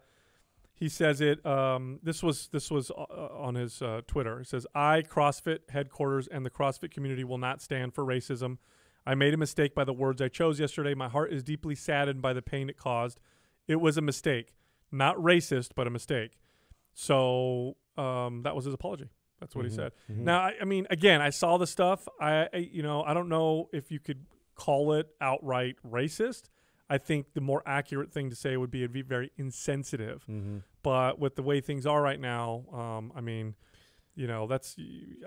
he says it. Um, this was this was uh, uh, on his uh, Twitter. He says, "I CrossFit headquarters and the CrossFit community will not stand for racism. I made a mistake by the words I chose yesterday. My heart is deeply saddened by the pain it caused. It was a mistake, not racist, but a mistake." So um, that was his apology. That's what mm-hmm, he said. Mm-hmm. Now, I, I, mean, again, I saw the stuff. I, I, you know, I don't know if you could call it outright racist. I think the more accurate thing to say would be it'd be very insensitive. Mm-hmm. But with the way things are right now, um, I mean, you know, that's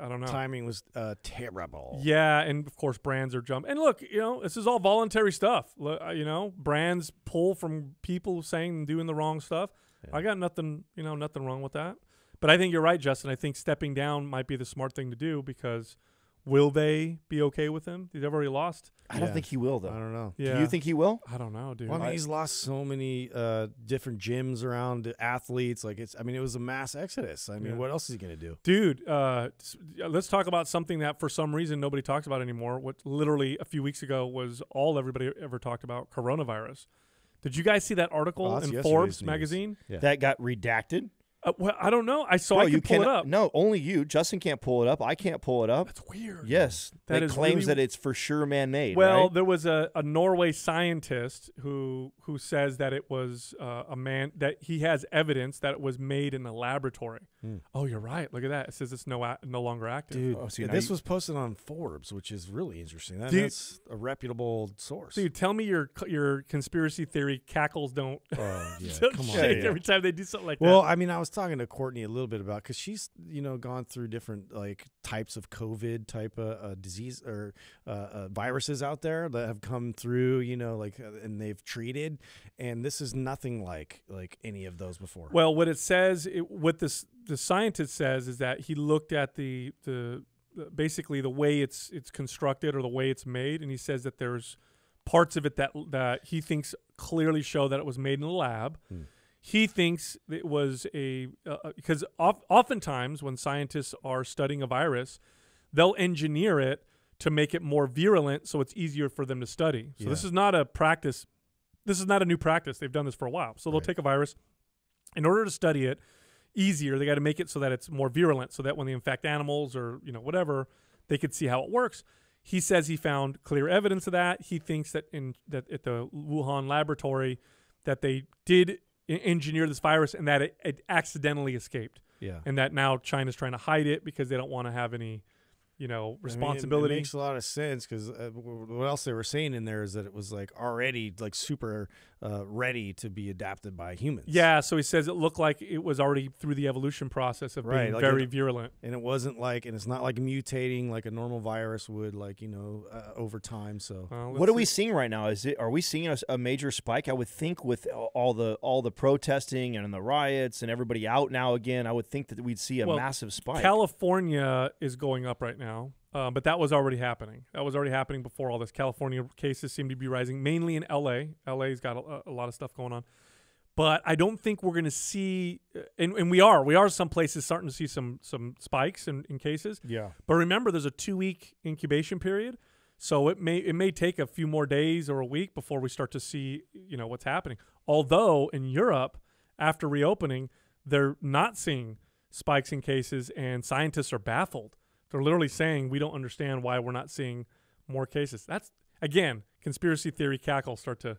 I don't know. Timing was uh, terrible. Yeah, and of course brands are jump. And look, you know, this is all voluntary stuff. Uh, you know, brands pull from people saying and doing the wrong stuff. Yeah. I got nothing, you know, nothing wrong with that. But I think you're right, Justin. I think stepping down might be the smart thing to do because will they be okay with him? He's already lost. I yeah. don't think he will, though. I don't know. Yeah. Do you think he will? I don't know, dude. Well, I mean, I, he's lost so many uh, different gyms around athletes. Like it's, I mean, it was a mass exodus. I mean, yeah. what else is he gonna do, dude? Uh, let's talk about something that for some reason nobody talks about anymore. What literally a few weeks ago was all everybody ever talked about: coronavirus. Did you guys see that article oh, in Forbes magazine? Yeah. That got redacted. Uh, well, I don't know. I saw Bro, I you pull it up. No, only you. Justin can't pull it up. I can't pull it up. That's weird. Yes, that it claims really... that it's for sure man-made. Well, right? there was a, a Norway scientist who who says that it was uh, a man that he has evidence that it was made in a laboratory. Mm. Oh, you're right. Look at that. It says it's no no longer active. Dude, oh, this you... was posted on Forbes, which is really interesting. That, that's a reputable source. Dude, tell me your your conspiracy theory cackles don't, oh, yeah. don't Come on. Yeah, yeah. every time they do something like well, that. Well, I mean, I was talking to Courtney a little bit about because she's you know gone through different like types of COVID type of uh, disease or uh, uh, viruses out there that have come through you know like uh, and they've treated, and this is nothing like like any of those before. Well, what it says, it, what this the scientist says is that he looked at the the basically the way it's it's constructed or the way it's made, and he says that there's parts of it that that he thinks clearly show that it was made in a lab. Hmm he thinks it was a because uh, uh of, oftentimes when scientists are studying a virus, they'll engineer it to make it more virulent so it's easier for them to study. So yeah. this is not a practice. This is not a new practice. They've done this for a while. So they'll right. take a virus in order to study it easier. They got to make it so that it's more virulent so that when they infect animals or you know whatever, they could see how it works. He says he found clear evidence of that. He thinks that in that at the Wuhan laboratory that they did engineer this virus and that it, it accidentally escaped. Yeah. And that now China's trying to hide it because they don't want to have any, you know, responsibility. I mean, it, it, makes a lot of sense because uh, what else they were saying in there is that it was like already like super uh, ready to be adapted by humans. Yeah, so he says it looked like it was already through the evolution process of right, being like very it, virulent, and it wasn't like, and it's not like mutating like a normal virus would, like you know, uh, over time. So, what see. are we seeing right now? Is it are we seeing a, a, major spike? I would think with all the all the protesting and the riots and everybody out now again, I would think that we'd see a well, massive spike. California is going up right now. Uh, but that was already happening. That was already happening before all this. California cases seem to be rising, mainly in LA. LA's got a, a lot of stuff going on. But I don't think we're going to see, uh, and, and we are, we are some places starting to see some some spikes in, in cases. Yeah. But remember, there's a two week incubation period, so it may it may take a few more days or a week before we start to see you know what's happening. Although in Europe, after reopening, they're not seeing spikes in cases, and scientists are baffled they're literally saying we don't understand why we're not seeing more cases. That's again conspiracy theory cackle start to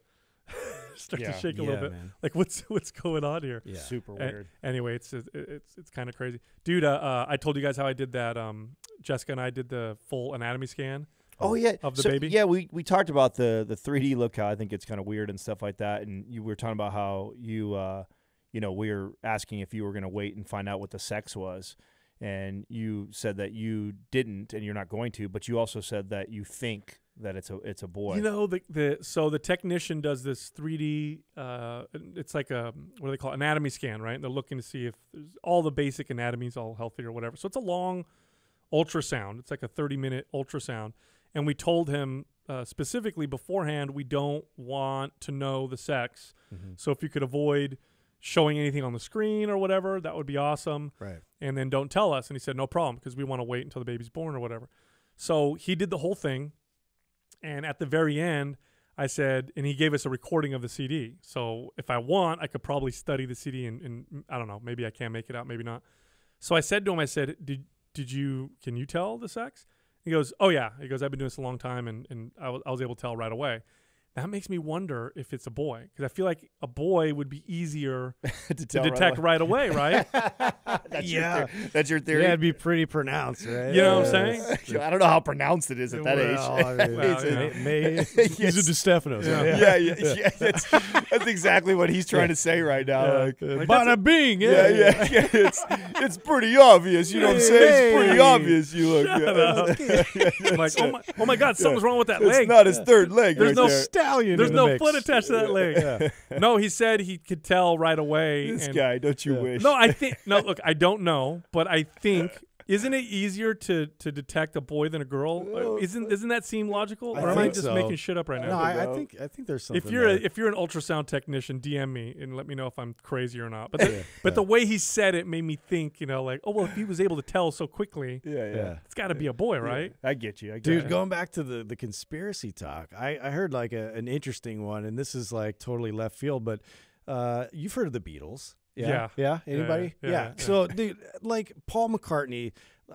start yeah. to shake a yeah, little bit. Man. Like what's what's going on here? Yeah. Super weird. A- anyway, it's it's it's, it's kind of crazy, dude. Uh, uh, I told you guys how I did that. Um, Jessica and I did the full anatomy scan. Oh yeah, of the so, baby. Yeah, we, we talked about the the 3D look. How I think it's kind of weird and stuff like that. And you were talking about how you, uh, you know, we were asking if you were going to wait and find out what the sex was and you said that you didn't and you're not going to, but you also said that you think that it's a it's a boy. You know the the so the technician does this 3D. Uh, it's like a what do they call it? anatomy scan, right? And they're looking to see if there's all the basic anatomy is all healthy or whatever. So it's a long ultrasound. It's like a 30 minute ultrasound, and we told him. Uh, specifically beforehand, we don't want to know the sex. Mm-hmm. So if you could avoid showing anything on the screen or whatever. That would be awesome. Right. And then don't tell us. And he said, no problem, because we want to wait until the baby's born or whatever. So he did the whole thing. And at the very end, I said, and he gave us a recording of the CD. So if I want, I could probably study the CD and, and mm, I don't know, maybe I can make it out, maybe not. So I said to him, I said, did, did you, can you tell the sex? He goes, oh yeah. He goes, I've been doing this a long time and, and I, w- I was able to tell right away that makes me wonder if it's a boy because I feel like a boy would be easier to, to, detect right away, right? that's yeah, your that's your theory. Yeah, it'd be pretty pronounced, right? You know what I'm saying? I don't know how pronounced it is at that age. He's a well, yeah. may, Yeah, yeah, yeah. yeah, yeah. That's, that's, exactly what he's trying to say right now. Yeah. Like, like Bada bing. Yeah, yeah, yeah. It's it's pretty obvious. You know what I'm saying? it's pretty obvious. You look. like, oh my, oh my God, something's wrong with that leg. It's not his third leg. There's no stallion. There's no foot attached to that leg. No, he said he could tell right away. This guy, don't you wish? No, I think no. Look, I don't know, but I think isn't it easier to to detect a boy than a girl? Uh, isn't doesn't that seem logical? I or am I just so. making shit up right now? No, I, I, think I think there's something. If you're a, if you're an ultrasound technician, DM me and let me know if I'm crazy or not. But the, yeah. but yeah. the way he said it made me think, you know, like oh well, if he was able to tell so quickly, yeah, yeah, it's got to be a boy, right? I get you, I get dude. You. Going back to the the conspiracy talk, I I heard like a, an interesting one, and this is like totally left field, but uh, you've heard of the Beatles. Yeah. Yeah. Anybody? Yeah. yeah. yeah. So, dude, like Paul McCartney,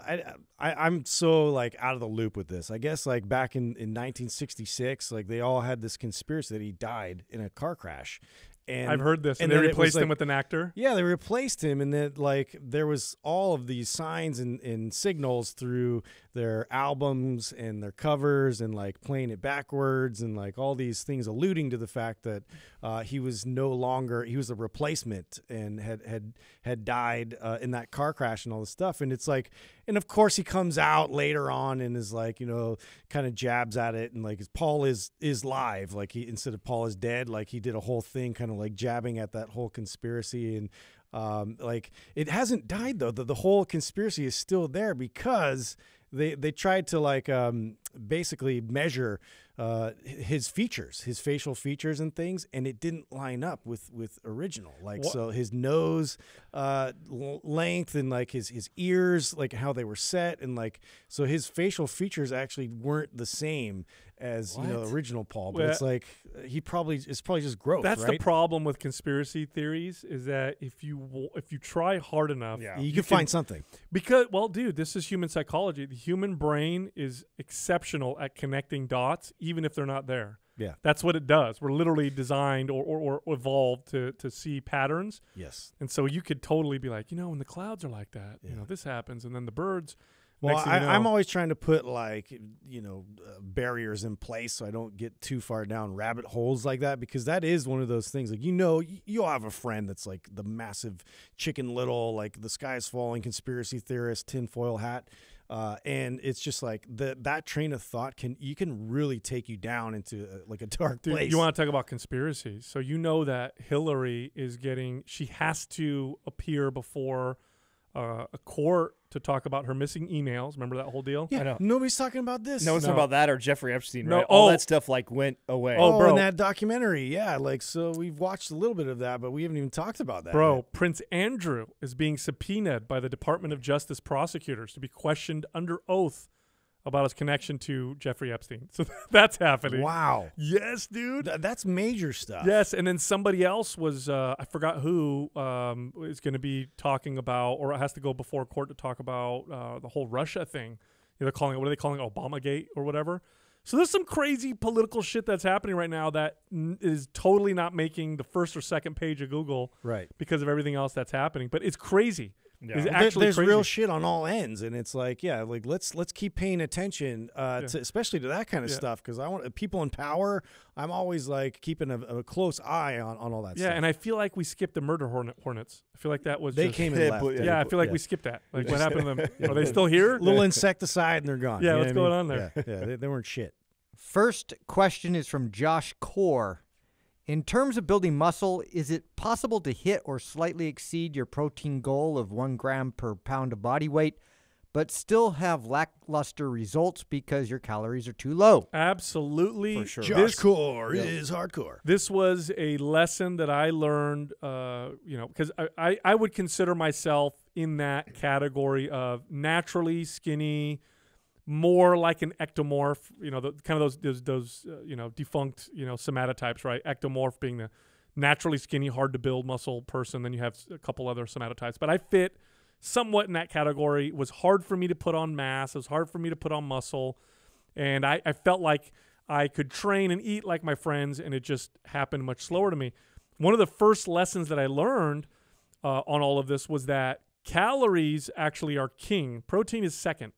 I, I am so like out of the loop with this. I guess like back in in 1966, like they all had this conspiracy that he died in a car crash. And, I've heard this, and, and they replaced like, him with an actor. Yeah, they replaced him, and that like there was all of these signs and, and signals through their albums and their covers and like playing it backwards and like all these things alluding to the fact that uh, he was no longer he was a replacement and had had had died uh, in that car crash and all this stuff and it's like and of course he comes out later on and is like you know kind of jabs at it and like Paul is is live like he instead of Paul is dead like he did a whole thing kind of like jabbing at that whole conspiracy and um, like it hasn't died though the, the whole conspiracy is still there because they they tried to like um basically measure uh, his features, his facial features and things, and it didn't line up with with original. Like what? so, his nose uh, length and like his his ears, like how they were set, and like so his facial features actually weren't the same as what? you know original Paul. But well, it's like he probably it's probably just growth. That's right? the problem with conspiracy theories is that if you if you try hard enough, yeah. you, you can, can find something. Because well, dude, this is human psychology. The human brain is exceptional exceptional at connecting dots, even if they're not there. Yeah. That's what it does. We're literally designed or, or, or, evolved to, to see patterns. Yes. And so you could totally be like, you know, when the clouds are like that, yeah. you know, this happens. And then the birds. Well, I, am you know, always trying to put like, you know, uh, barriers in place so I don't get too far down rabbit holes like that because that is one of those things. Like, you know, you'll have a friend that's like the massive chicken little, like the sky is falling conspiracy theorist, tinfoil hat uh, and it's just like the that train of thought can you can really take you down into a, uh, like a dark Dude, place. You want to talk about conspiracies? So you know that Hillary is getting she has to appear before uh, a court to talk about her missing emails. Remember that whole deal? Yeah, I know. Nobody's talking about this. No one's talking about that or Jeffrey Epstein, No, right? All that oh. stuff like went away. Oh, Oh, bro. in that documentary, yeah. Like, so we've watched a little bit of that, but we haven't even talked about that, Bro, Prince Andrew is being subpoenaed by the Department of Justice prosecutors to be questioned under oath about his connection to Jeffrey Epstein. So that's happening. Wow. Yes, dude. Th- that's major stuff. Yes, and then somebody else was uh, I forgot who um, is going to be talking about or has to go before court to talk about uh, the whole Russia thing. They're calling it what are they calling it, Obamagate or whatever. So there's some crazy political shit that's happening right now that n- is totally not making the first or second page of Google, right? Because of everything else that's happening, but it's crazy. Yeah. It's actually there's crazy. real shit on all ends, and it's like, yeah, like let's let's keep paying attention, uh, yeah. to, especially to that kind of yeah. stuff, because I want people in power. I'm always like keeping a, a close eye on, on all that. Yeah, stuff. and I feel like we skipped the murder hornet, hornets. I feel like that was they just, came in left. Yeah, I feel like we skipped that. Like what happened to them? Are they still here? Little insecticide, and they're gone. Yeah, you what's going mean? on there? Yeah, they, they weren't shit. First question is from Josh Core. In terms of building muscle, is it possible to hit or slightly exceed your protein goal of one gram per pound of body weight, but still have lackluster results because your calories are too low? Absolutely. For sure. Josh this, Core yeah. is hardcore. This was a lesson that I learned, uh, you know, because I, I, I would consider myself in that category of naturally skinny – more like an ectomorph, you know, the, kind of those those, those uh, you know defunct you know somatotypes, right? Ectomorph being the naturally skinny, hard to build muscle person. Then you have a couple other somatotypes, but I fit somewhat in that category. It was hard for me to put on mass. It was hard for me to put on muscle, and I, I felt like I could train and eat like my friends, and it just happened much slower to me. One of the first lessons that I learned uh, on all of this was that calories actually are king. Protein is second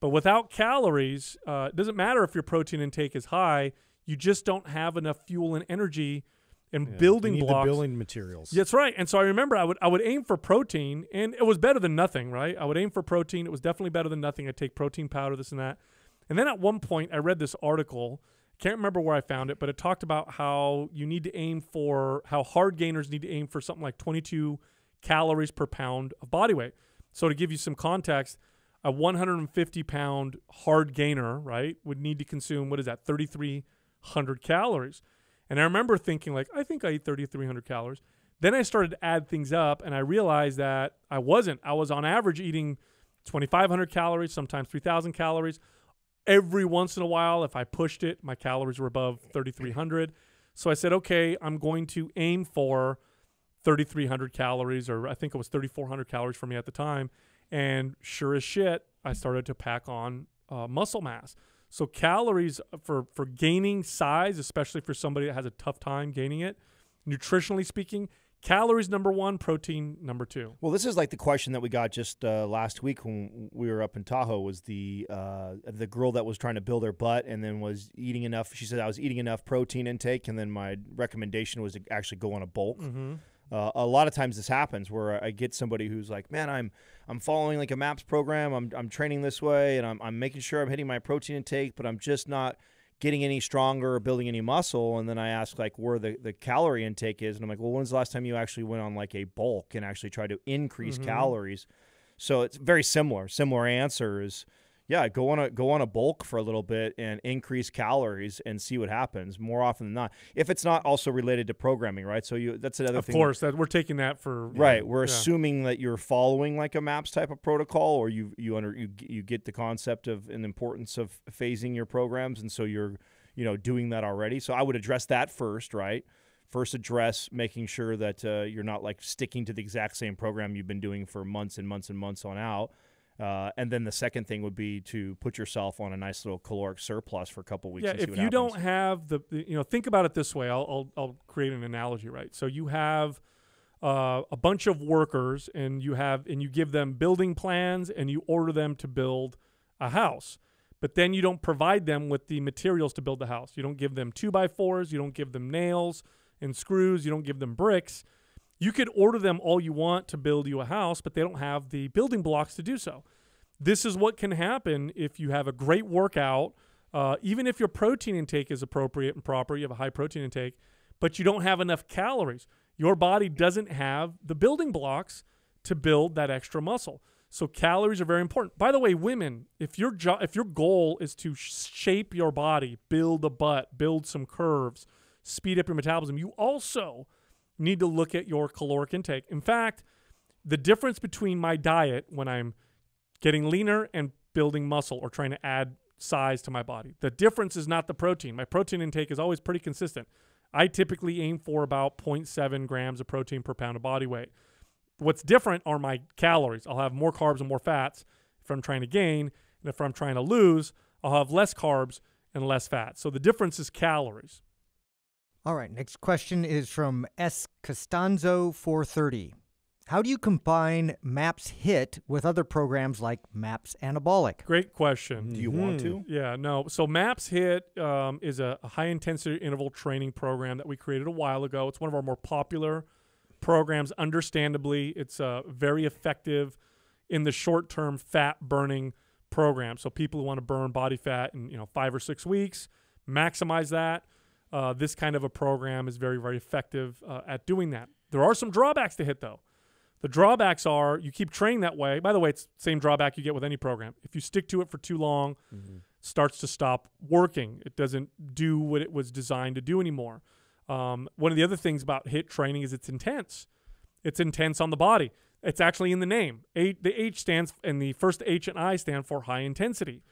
but without calories, uh, it doesn't matter if your protein intake is high. You just don't have enough fuel and energy and yeah, building blocks. building materials. That's right. And so I remember I would I would aim for protein, and it was better than nothing, right? I would aim for protein. It was definitely better than nothing. I'd take protein powder, this and that. And then at one point, I read this article. Can't remember where I found it, but it talked about how you need to aim for how hard gainers need to aim for something like 22 calories per pound of body weight. So to give you some context, a 150 pound hard gainer, right, would need to consume what is that 3,300 calories. And I remember thinking like, I think I eat 3,300 calories. Then I started to add things up, and I realized that I wasn't. I was on average eating 2,500 calories, sometimes 3,000 calories. Every once in a while, if I pushed it, my calories were above 3,300. So I said, okay, I'm going to aim for 3,300 calories, or I think it was 3,400 calories for me at the time. And sure as shit, I started to pack on uh, muscle mass. So calories for for gaining size, especially for somebody that has a tough time gaining it, nutritionally speaking, calories number one, protein number two. Well, this is like the question that we got just uh, last week when we were up in Tahoe. Was the uh, the girl that was trying to build her butt and then was eating enough? She said I was eating enough protein intake, and then my recommendation was to actually go on a bulk. Mm -hmm. Uh, a lot of times this happens where I get somebody who's like, man, I'm I'm following like a MAPS program. I'm, I'm training this way and I'm, I'm making sure I'm hitting my protein intake, but I'm just not getting any stronger or building any muscle. And then I ask like where the, the calorie intake is. And I'm like, well, when's the last time you actually went on like a bulk and actually tried to increase mm-hmm. calories? So it's very similar, similar answers yeah, go on a go on a bulk for a little bit and increase calories and see what happens more often than not. If it's not also related to programming, right? So you that's another of thing. Of course, that, we're taking that for right. Know, we're yeah. assuming that you're following like a MAPS type of protocol, or you you under you you get the concept of an importance of phasing your programs, and so you're you know doing that already. So I would address that first, right? First, address making sure that uh, you're not like sticking to the exact same program you've been doing for months and months and months on out uh, and then the second thing would be to put yourself on a nice little caloric surplus for a couple weeks. Yeah, if you happens. don't have the, you know, think about it this way. I'll, I'll, I'll create an analogy, right? So you have uh, a bunch of workers, and you have, and you give them building plans, and you order them to build a house but then you don't provide them with the materials to build the house. You don't give them two by fours, you don't give them nails and screws, you don't give them bricks. You could order them all you want to build you a house, but they don't have the building blocks to do so. This is what can happen if you have a great workout, uh, even if your protein intake is appropriate and proper, you have a high protein intake, but you don't have enough calories. Your body doesn't have the building blocks to build that extra muscle. So calories are very important. By the way, women, if your jo- if your goal is to shape your body, build a butt, build some curves, speed up your metabolism, you also need to look at your caloric intake. In fact, the difference between my diet when I'm getting leaner and building muscle or trying to add size to my body, the difference is not the protein. My protein intake is always pretty consistent. I typically aim for about 0.7 grams of protein per pound of body weight. What's different are my calories. I'll have more carbs and more fats if I'm trying to gain, and if I'm trying to lose, I'll have less carbs and less fat. So the difference is calories. All right, next question is from S. Costanzo 430. How do you combine Maps Hit with other programs like Maps Anabolic? Great question. Do you mm. want to? Mm-hmm. Yeah, no. So Maps Hit um, is a high intensity interval training program that we created a while ago. It's one of our more popular programs. Understandably, it's uh, very effective in the short term fat burning program. So people who want to burn body fat in you know five or six weeks, maximize that uh, this kind of a program is very, very effective uh, at doing that. There are some drawbacks to hit, though. The drawbacks are you keep training that way. By the way, it's same drawback you get with any program. If you stick to it for too long, mm-hmm. starts to stop working. It doesn't do what it was designed to do anymore. Um, one of the other things about hit training is it's intense. It's intense on the body. It's actually in the name. A, the H stands, and the first H and I stand for high intensity.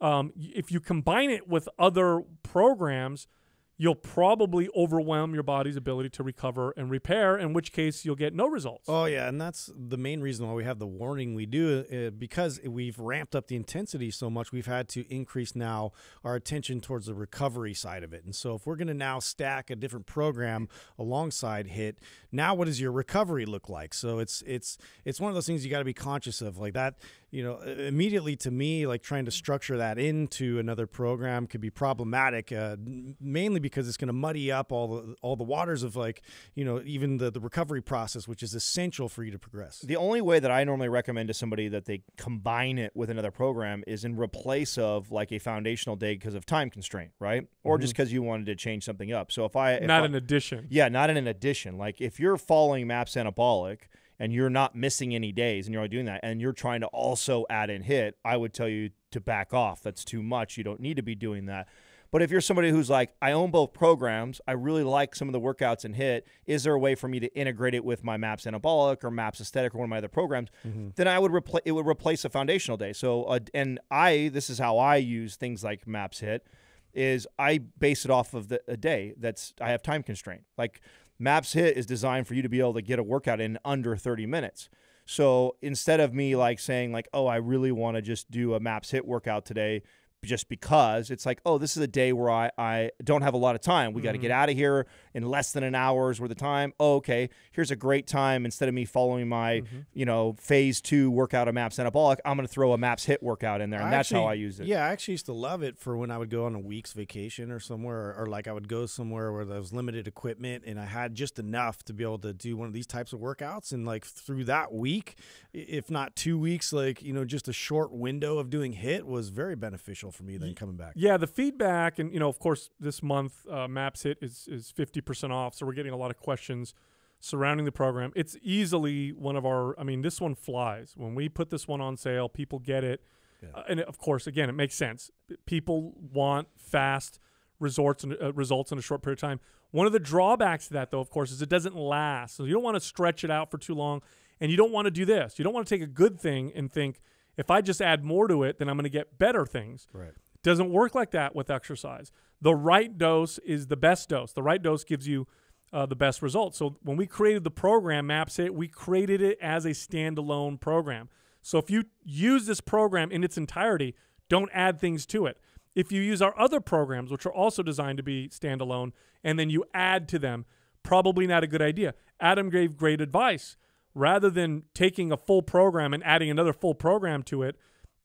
Um, if you combine it with other programs – you'll probably overwhelm your body's ability to recover and repair, in which case you'll get no results. Oh, yeah. And that's the main reason why we have the warning we do uh, because we've ramped up the intensity so much, we've had to increase now our attention towards the recovery side of it. And so if we're going to now stack a different program alongside HIT, now what does your recovery look like? So it's, it's, it's one of those things you got to be conscious of. Like that, you know, immediately to me, like trying to structure that into another program could be problematic, uh, mainly because because it's going to muddy up all the all the waters of like you know even the the recovery process, which is essential for you to progress. The only way that I normally recommend to somebody that they combine it with another program is in replace of like a foundational day because of time constraint, right? Or mm-hmm. just because you wanted to change something up. So if I if not I, an addition, yeah, not an addition. Like if you're following MAPS anabolic and you're not missing any days and you're only doing that and you're trying to also add in hit, I would tell you to back off. That's too much. You don't need to be doing that. But if you're somebody who's like, I own both programs, I really like some of the workouts in HIT, is there a way for me to integrate it with my MAPS Anabolic or MAPS Aesthetic or one of my other programs? Mm-hmm. Then I would replace it would replace a foundational day. So uh, and I this is how I use things like MAPS HIT is I base it off of the, a day that's I have time constraint. Like MAPS HIT is designed for you to be able to get a workout in under 30 minutes. So instead of me like saying like, oh, I really want to just do a MAPS HIT workout today just because it's like, oh, this is a day where I, I don't have a lot of time. We mm-hmm. got to get out of here in less than an hour's worth of time. Oh, okay, here's a great time. Instead of me following my, mm-hmm. you know, phase two workout of MAPS Anabolic, I'm going to throw a MAPS HIT workout in there. And I that's actually, how I use it. Yeah, I actually used to love it for when I would go on a week's vacation or somewhere, or, or like I would go somewhere where there was limited equipment and I had just enough to be able to do one of these types of workouts. And like through that week, if not two weeks, like, you know, just a short window of doing HIT was very beneficial for me than coming back. Yeah, the feedback, and you know, of course, this month uh, Maps Hit is is fifty percent off, so we're getting a lot of questions surrounding the program. It's easily one of our. I mean, this one flies. When we put this one on sale, people get it, yeah. uh, and of course, again, it makes sense. People want fast resorts and uh, results in a short period of time. One of the drawbacks to that, though, of course, is it doesn't last. So you don't want to stretch it out for too long, and you don't want to do this. You don't want to take a good thing and think if I just add more to it, then I'm going to get better things. Right. Doesn't work like that with exercise. The right dose is the best dose. The right dose gives you uh, the best results. So when we created the program, Maps it, we created it as a standalone program. So if you use this program in its entirety, don't add things to it. If you use our other programs, which are also designed to be standalone, and then you add to them, probably not a good idea. Adam gave great advice rather than taking a full program and adding another full program to it,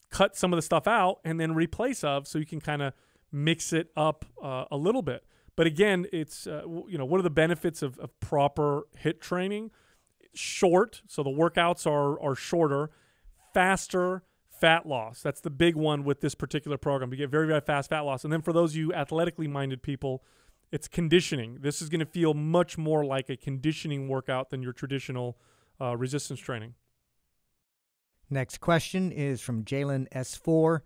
cut some of the stuff out and then replace of so you can kind of mix it up uh, a little bit. But again, it's uh, you know what are the benefits of, of proper hit training? Short, so the workouts are are shorter, faster fat loss. That's the big one with this particular program. You get very very fast fat loss, and then for those you athletically minded people, it's conditioning. This is going to feel much more like a conditioning workout than your traditional uh, resistance training. Next question is from Jalen S4.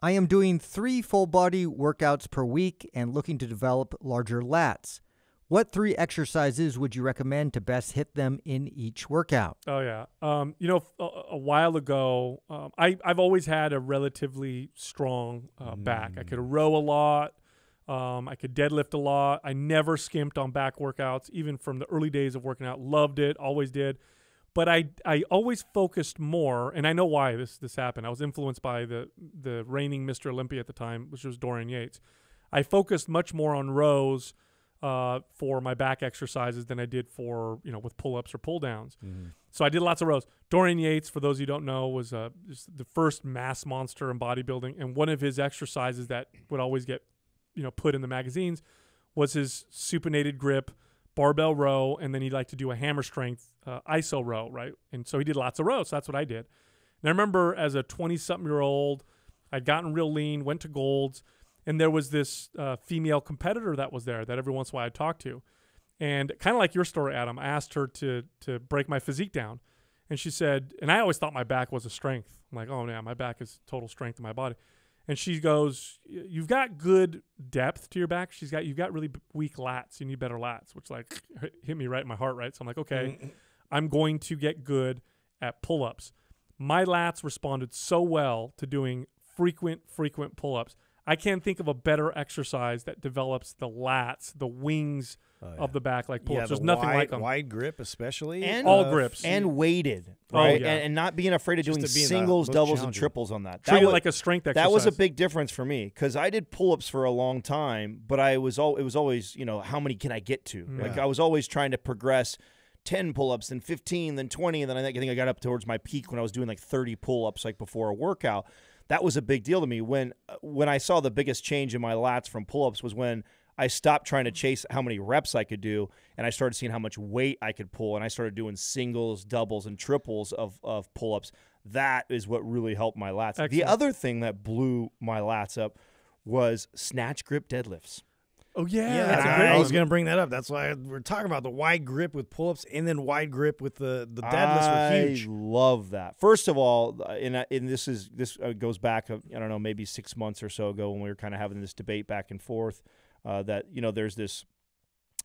I am doing three full body workouts per week and looking to develop larger lats. What three exercises would you recommend to best hit them in each workout? Oh yeah, um, you know, a, a while ago, um, I I've always had a relatively strong uh, mm. back. I could mm. row a lot. Um, I could deadlift a lot. I never skimped on back workouts, even from the early days of working out. Loved it, always did but I I always focused more, and I know why this this happened. I was influenced by the the reigning Mr. Olympia at the time, which was Dorian Yates. I focused much more on rows uh, for my back exercises than I did for you know with pull ups or pull downs. Mm. Mm-hmm. So I did lots of rows. Dorian Yates, for those you don't know, was uh, the first mass monster in bodybuilding, and one of his exercises that would always get you know put in the magazines was his supinated grip barbell row, and then he liked to do a hammer strength uh, iso row, right? And so he did lots of rows. So that's what I did. And I remember as a 20 something year old, I'd gotten real lean, went to Gold's, and there was this uh, female competitor that was there that every once in a while I'd talk to. And kind of like your story, Adam, I asked her to, to break my physique down. And she said, and I always thought my back was a strength. I'm like, oh, man, my back is total strength in my body and she goes, "You've got good depth to your back. She's got you've got really weak lats. You need better lats." Which like hit me right in my heart, right? So I'm like, "Okay, mm-hmm. I'm going to get good at pull-ups." My lats responded so well to doing frequent, frequent pull-ups I can't think of a better exercise that develops the lats, the wings oh, yeah. of the back like pull-ups. Yeah, There's nothing wide, like them. Wide grip, especially and, all grips and weighted, oh, right? Oh, yeah. and, and, not being afraid of Just doing singles, doubles, and triples on that. Treat that was, like a strength exercise. That was a big difference for me because I did pull-ups for a long time, but I was all it was always you know how many can I get to? Mm. Like I was always trying to progress. 10 pull-ups then 15 then 20 and then i think i got up towards my peak when i was doing like 30 pull-ups like before a workout that was a big deal to me when uh, when I saw the biggest change in my lats from pull-ups was when I stopped trying to chase how many reps I could do and I started seeing how much weight I could pull and I started doing singles, doubles and triples of of pull-ups. That is what really helped my lats. Excellent. The other thing that blew my lats up was snatch grip deadlifts. Oh yeah, yeah. I was going to bring that up. That's why we're talking about the wide grip with pull-ups and then wide grip with the the deadlifts were huge. I love that. First of all, uh, and uh, and this is this uh, goes back I don't know maybe six months or so ago when we were kind of having this debate back and forth uh, that you know there's this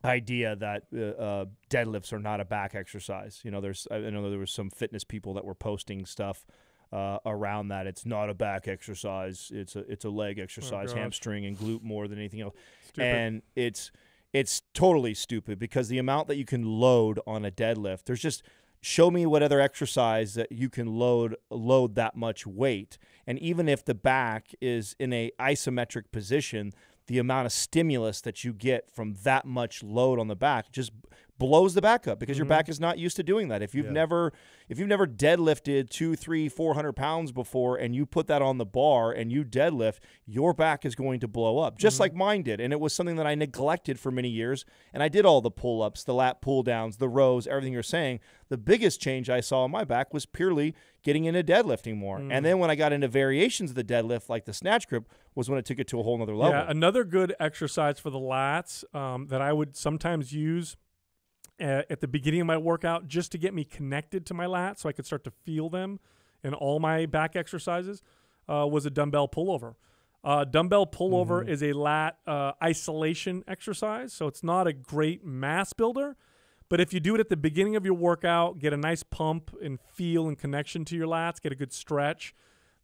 idea that uh, uh, deadlifts are not a back exercise. You know, there's I know there was some fitness people that were posting stuff uh, around that. It's not a back exercise. It's a it's a leg oh, exercise, oh hamstring and glute more than anything else. Stupid. And it's it's totally stupid because the amount that you can load on a deadlift, there's just show me what other exercise that you can load load that much weight. And even if the back is in a isometric position, the amount of stimulus that you get from that much load on the back just blows the back up because mm-hmm. your back is not used to doing that. If you've yeah. never if you've never deadlifted two, three, four hundred pounds before and you put that on the bar and you deadlift, your back is going to blow up. Just mm-hmm. like mine did. And it was something that I neglected for many years. And I did all the pull ups, the lat pull downs, the rows, everything you're saying. The biggest change I saw in my back was purely getting into deadlifting more. Mm. And then when I got into variations of the deadlift, like the snatch grip, was when it took it to a whole nother level. Yeah, another good exercise for the lats um, that I would sometimes use at the beginning of my workout just to get me connected to my lats, so I could start to feel them in all my back exercises uh, was a dumbbell pullover. Uh, dumbbell pullover mm-hmm. is a lat uh, isolation exercise, so it's not a great mass builder. But if you do it at the beginning of your workout, get a nice pump and feel and connection to your lats, get a good stretch.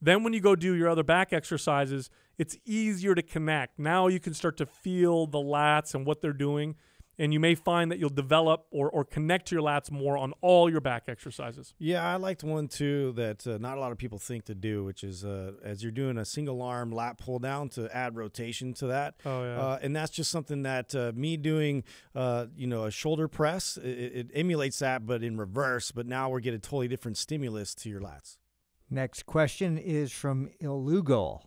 Then when you go do your other back exercises, it's easier to connect. Now you can start to feel the lats and what they're doing and you may find that you'll develop or, or connect to your lats more on all your back exercises. Yeah, I liked one too that uh, not a lot of people think to do, which is uh, as you're doing a single arm lat pull down to add rotation to that. Oh, yeah. Uh, and that's just something that uh, me doing, uh, you know, a shoulder press, it, it emulates that, but in reverse. But now we're getting a totally different stimulus to your lats. Next question is from Illugol.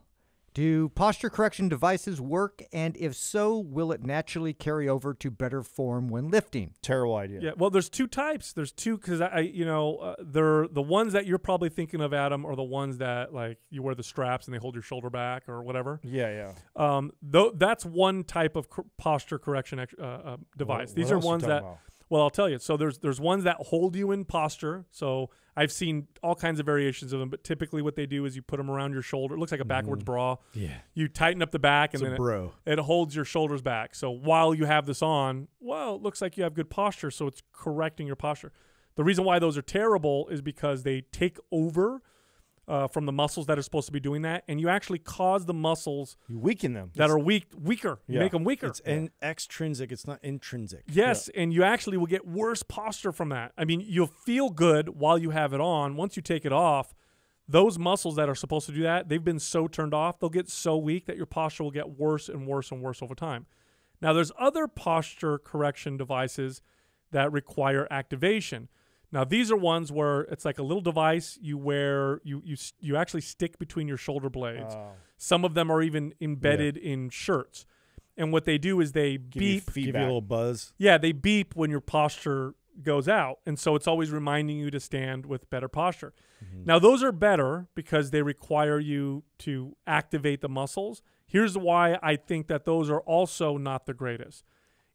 Do posture correction devices work? And if so, will it naturally carry over to better form when lifting? Terrible idea. Yeah. Well, there's two types. There's two because I, I, you know, uh, they're the ones that you're probably thinking of, Adam, are the ones that like you wear the straps and they hold your shoulder back or whatever. Yeah, yeah. Um, though that's one type of posture correction ex- uh, uh, device. What, These what are ones that. About? Well, I'll tell you. So there's there's ones that hold you in posture. So I've seen all kinds of variations of them, but typically what they do is you put them around your shoulder. It looks like a backwards mm. bra. Yeah. You tighten up the back, and it's then it, it, holds your shoulders back. So while you have this on, well, it looks like you have good posture, so it's correcting your posture. The reason why those are terrible is because they take over uh, from the muscles that are supposed to be doing that, and you actually cause the muscles you weaken them that it's, are weak, weaker. You make them weaker. It's yeah. extrinsic. It's not intrinsic. Yes, yeah. and you actually will get worse posture from that. I mean, you'll feel good while you have it on. Once you take it off, those muscles that are supposed to do that, they've been so turned off, they'll get so weak that your posture will get worse and worse and worse over time. Now, there's other posture correction devices that require activation. Now these are ones where it's like a little device you wear you you you actually stick between your shoulder blades. Oh. Some of them are even embedded yeah. in shirts. And what they do is they give beep, give you a little buzz. Yeah, they beep when your posture goes out, and so it's always reminding you to stand with better posture. Mm-hmm. Now those are better because they require you to activate the muscles. Here's why I think that those are also not the greatest.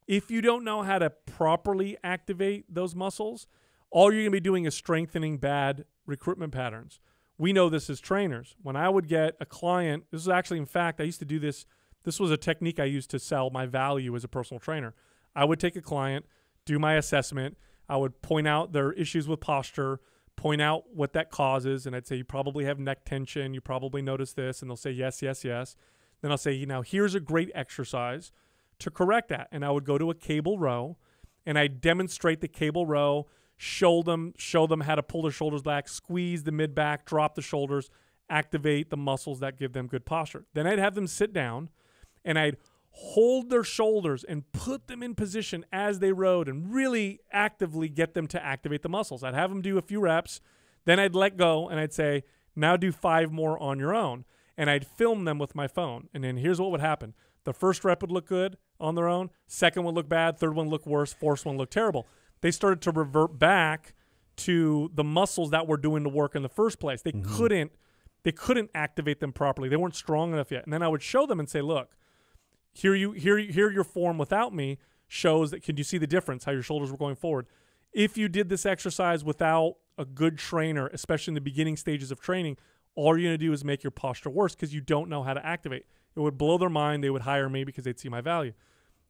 If you don't know how to properly activate those muscles, all you're going to be doing is strengthening bad recruitment patterns. We know this as trainers. When I would get a client, this is actually, in fact, I used to do this. This was a technique I used to sell my value as a personal trainer. I would take a client, do my assessment, I would point out their issues with posture, point out what that causes, and I'd say, You probably have neck tension, you probably notice this, and they'll say, Yes, yes, yes. Then I'll say, Now here's a great exercise to correct that. And I would go to a cable row and I demonstrate the cable row show them show them how to pull their shoulders back, squeeze the mid back, drop the shoulders, activate the muscles that give them good posture. Then I'd have them sit down and I'd hold their shoulders and put them in position as they rode and really actively get them to activate the muscles. I'd have them do a few reps, then I'd let go and I'd say, "Now do 5 more on your own." And I'd film them with my phone. And then here's what would happen. The first rep would look good on their own, second one look bad, third one look worse, fourth one look terrible they started to revert back to the muscles that were doing the work in the first place. They mm-hmm. couldn't they couldn't activate them properly. They weren't strong enough yet. And then I would show them and say, "Look, here you here here your form without me shows that can you see the difference how your shoulders were going forward? If you did this exercise without a good trainer, especially in the beginning stages of training, all you're going to do is make your posture worse because you don't know how to activate. It would blow their mind. They would hire me because they'd see my value.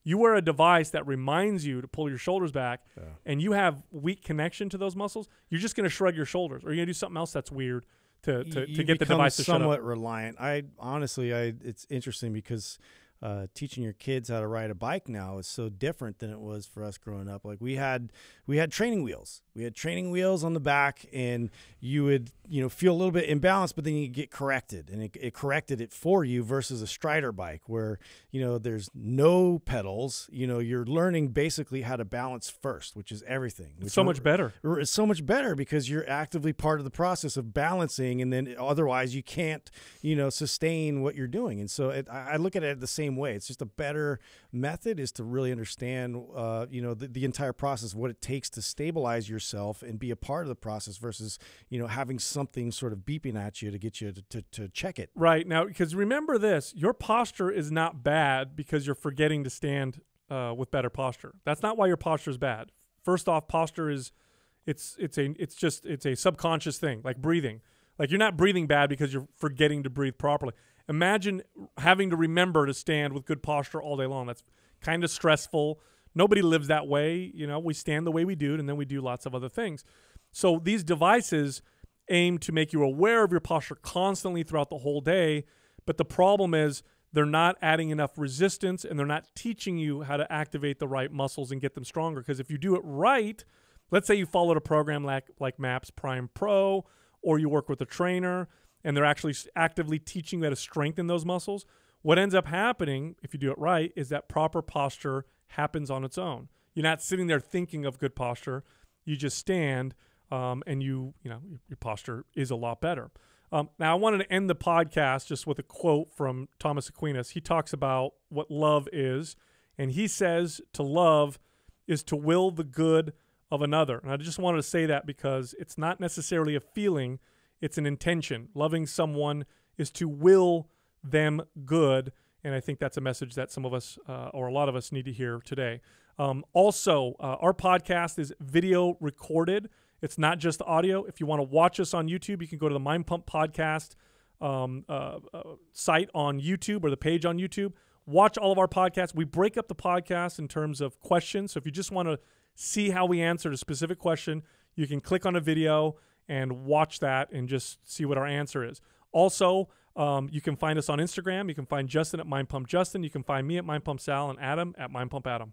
You wear a device that reminds you to pull your shoulders back, yeah. and you have weak connection to those muscles. You're just going to shrug your shoulders, or you're going to do something else that's weird to to, to get the device to shut up. Somewhat reliant. I honestly, I it's interesting because uh, teaching your kids how to ride a bike now is so different than it was for us growing up. Like we had we had training wheels. We had training wheels on the back, and you would you know feel a little bit imbalanced, but then you get corrected, and it, it corrected it for you versus a Strider bike where you know there's no pedals. You know you're learning basically how to balance first, which is everything. Which it's so much better. It's so much better because you're actively part of the process of balancing, and then otherwise you can't you know sustain what you're doing. And so it, I look at it the same same way. It's just a better method is to really understand, uh, you know, the, the entire process, what it takes to stabilize yourself and be a part of the process versus, you know, having something sort of beeping at you to get you to, to, to check it. Right. Now, because remember this, your posture is not bad because you're forgetting to stand uh, with better posture. That's not why your posture is bad. First off, posture is it's it's a it's just it's a subconscious thing like breathing like you're not breathing bad because you're forgetting to breathe properly Imagine having to remember to stand with good posture all day long. That's kind of stressful. Nobody lives that way. You know, we stand the way we do, and then we do lots of other things. So these devices aim to make you aware of your posture constantly throughout the whole day. But the problem is they're not adding enough resistance and they're not teaching you how to activate the right muscles and get them stronger. Because if you do it right, let's say you followed a program like, like MAPS Prime Pro or you work with a trainer and they're actually actively teaching that to strengthen those muscles, what ends up happening, if you do it right, is that proper posture happens on its own. You're not sitting there thinking of good posture. You just stand, um, and you you know your posture is a lot better. Um, now I wanted to end the podcast just with a quote from Thomas Aquinas. He talks about what love is, and he says to love is to will the good of another. And I just wanted to say that because it's not necessarily a feeling it's an intention. Loving someone is to will them good. And I think that's a message that some of us, uh, or a lot of us, need to hear today. Um, also, uh, our podcast is video recorded. It's not just audio. If you want to watch us on YouTube, you can go to the Mind Pump Podcast um, uh, uh, site on YouTube or the page on YouTube. Watch all of our podcasts. We break up the podcast in terms of questions. So if you just want to see how we answered a specific question, you can click on a video and watch that and just see what our answer is. Also, um, you can find us on Instagram. You can find Justin at Mind Pump Justin. You can find me at Mind Pump Sal and Adam at Mind Pump Adam.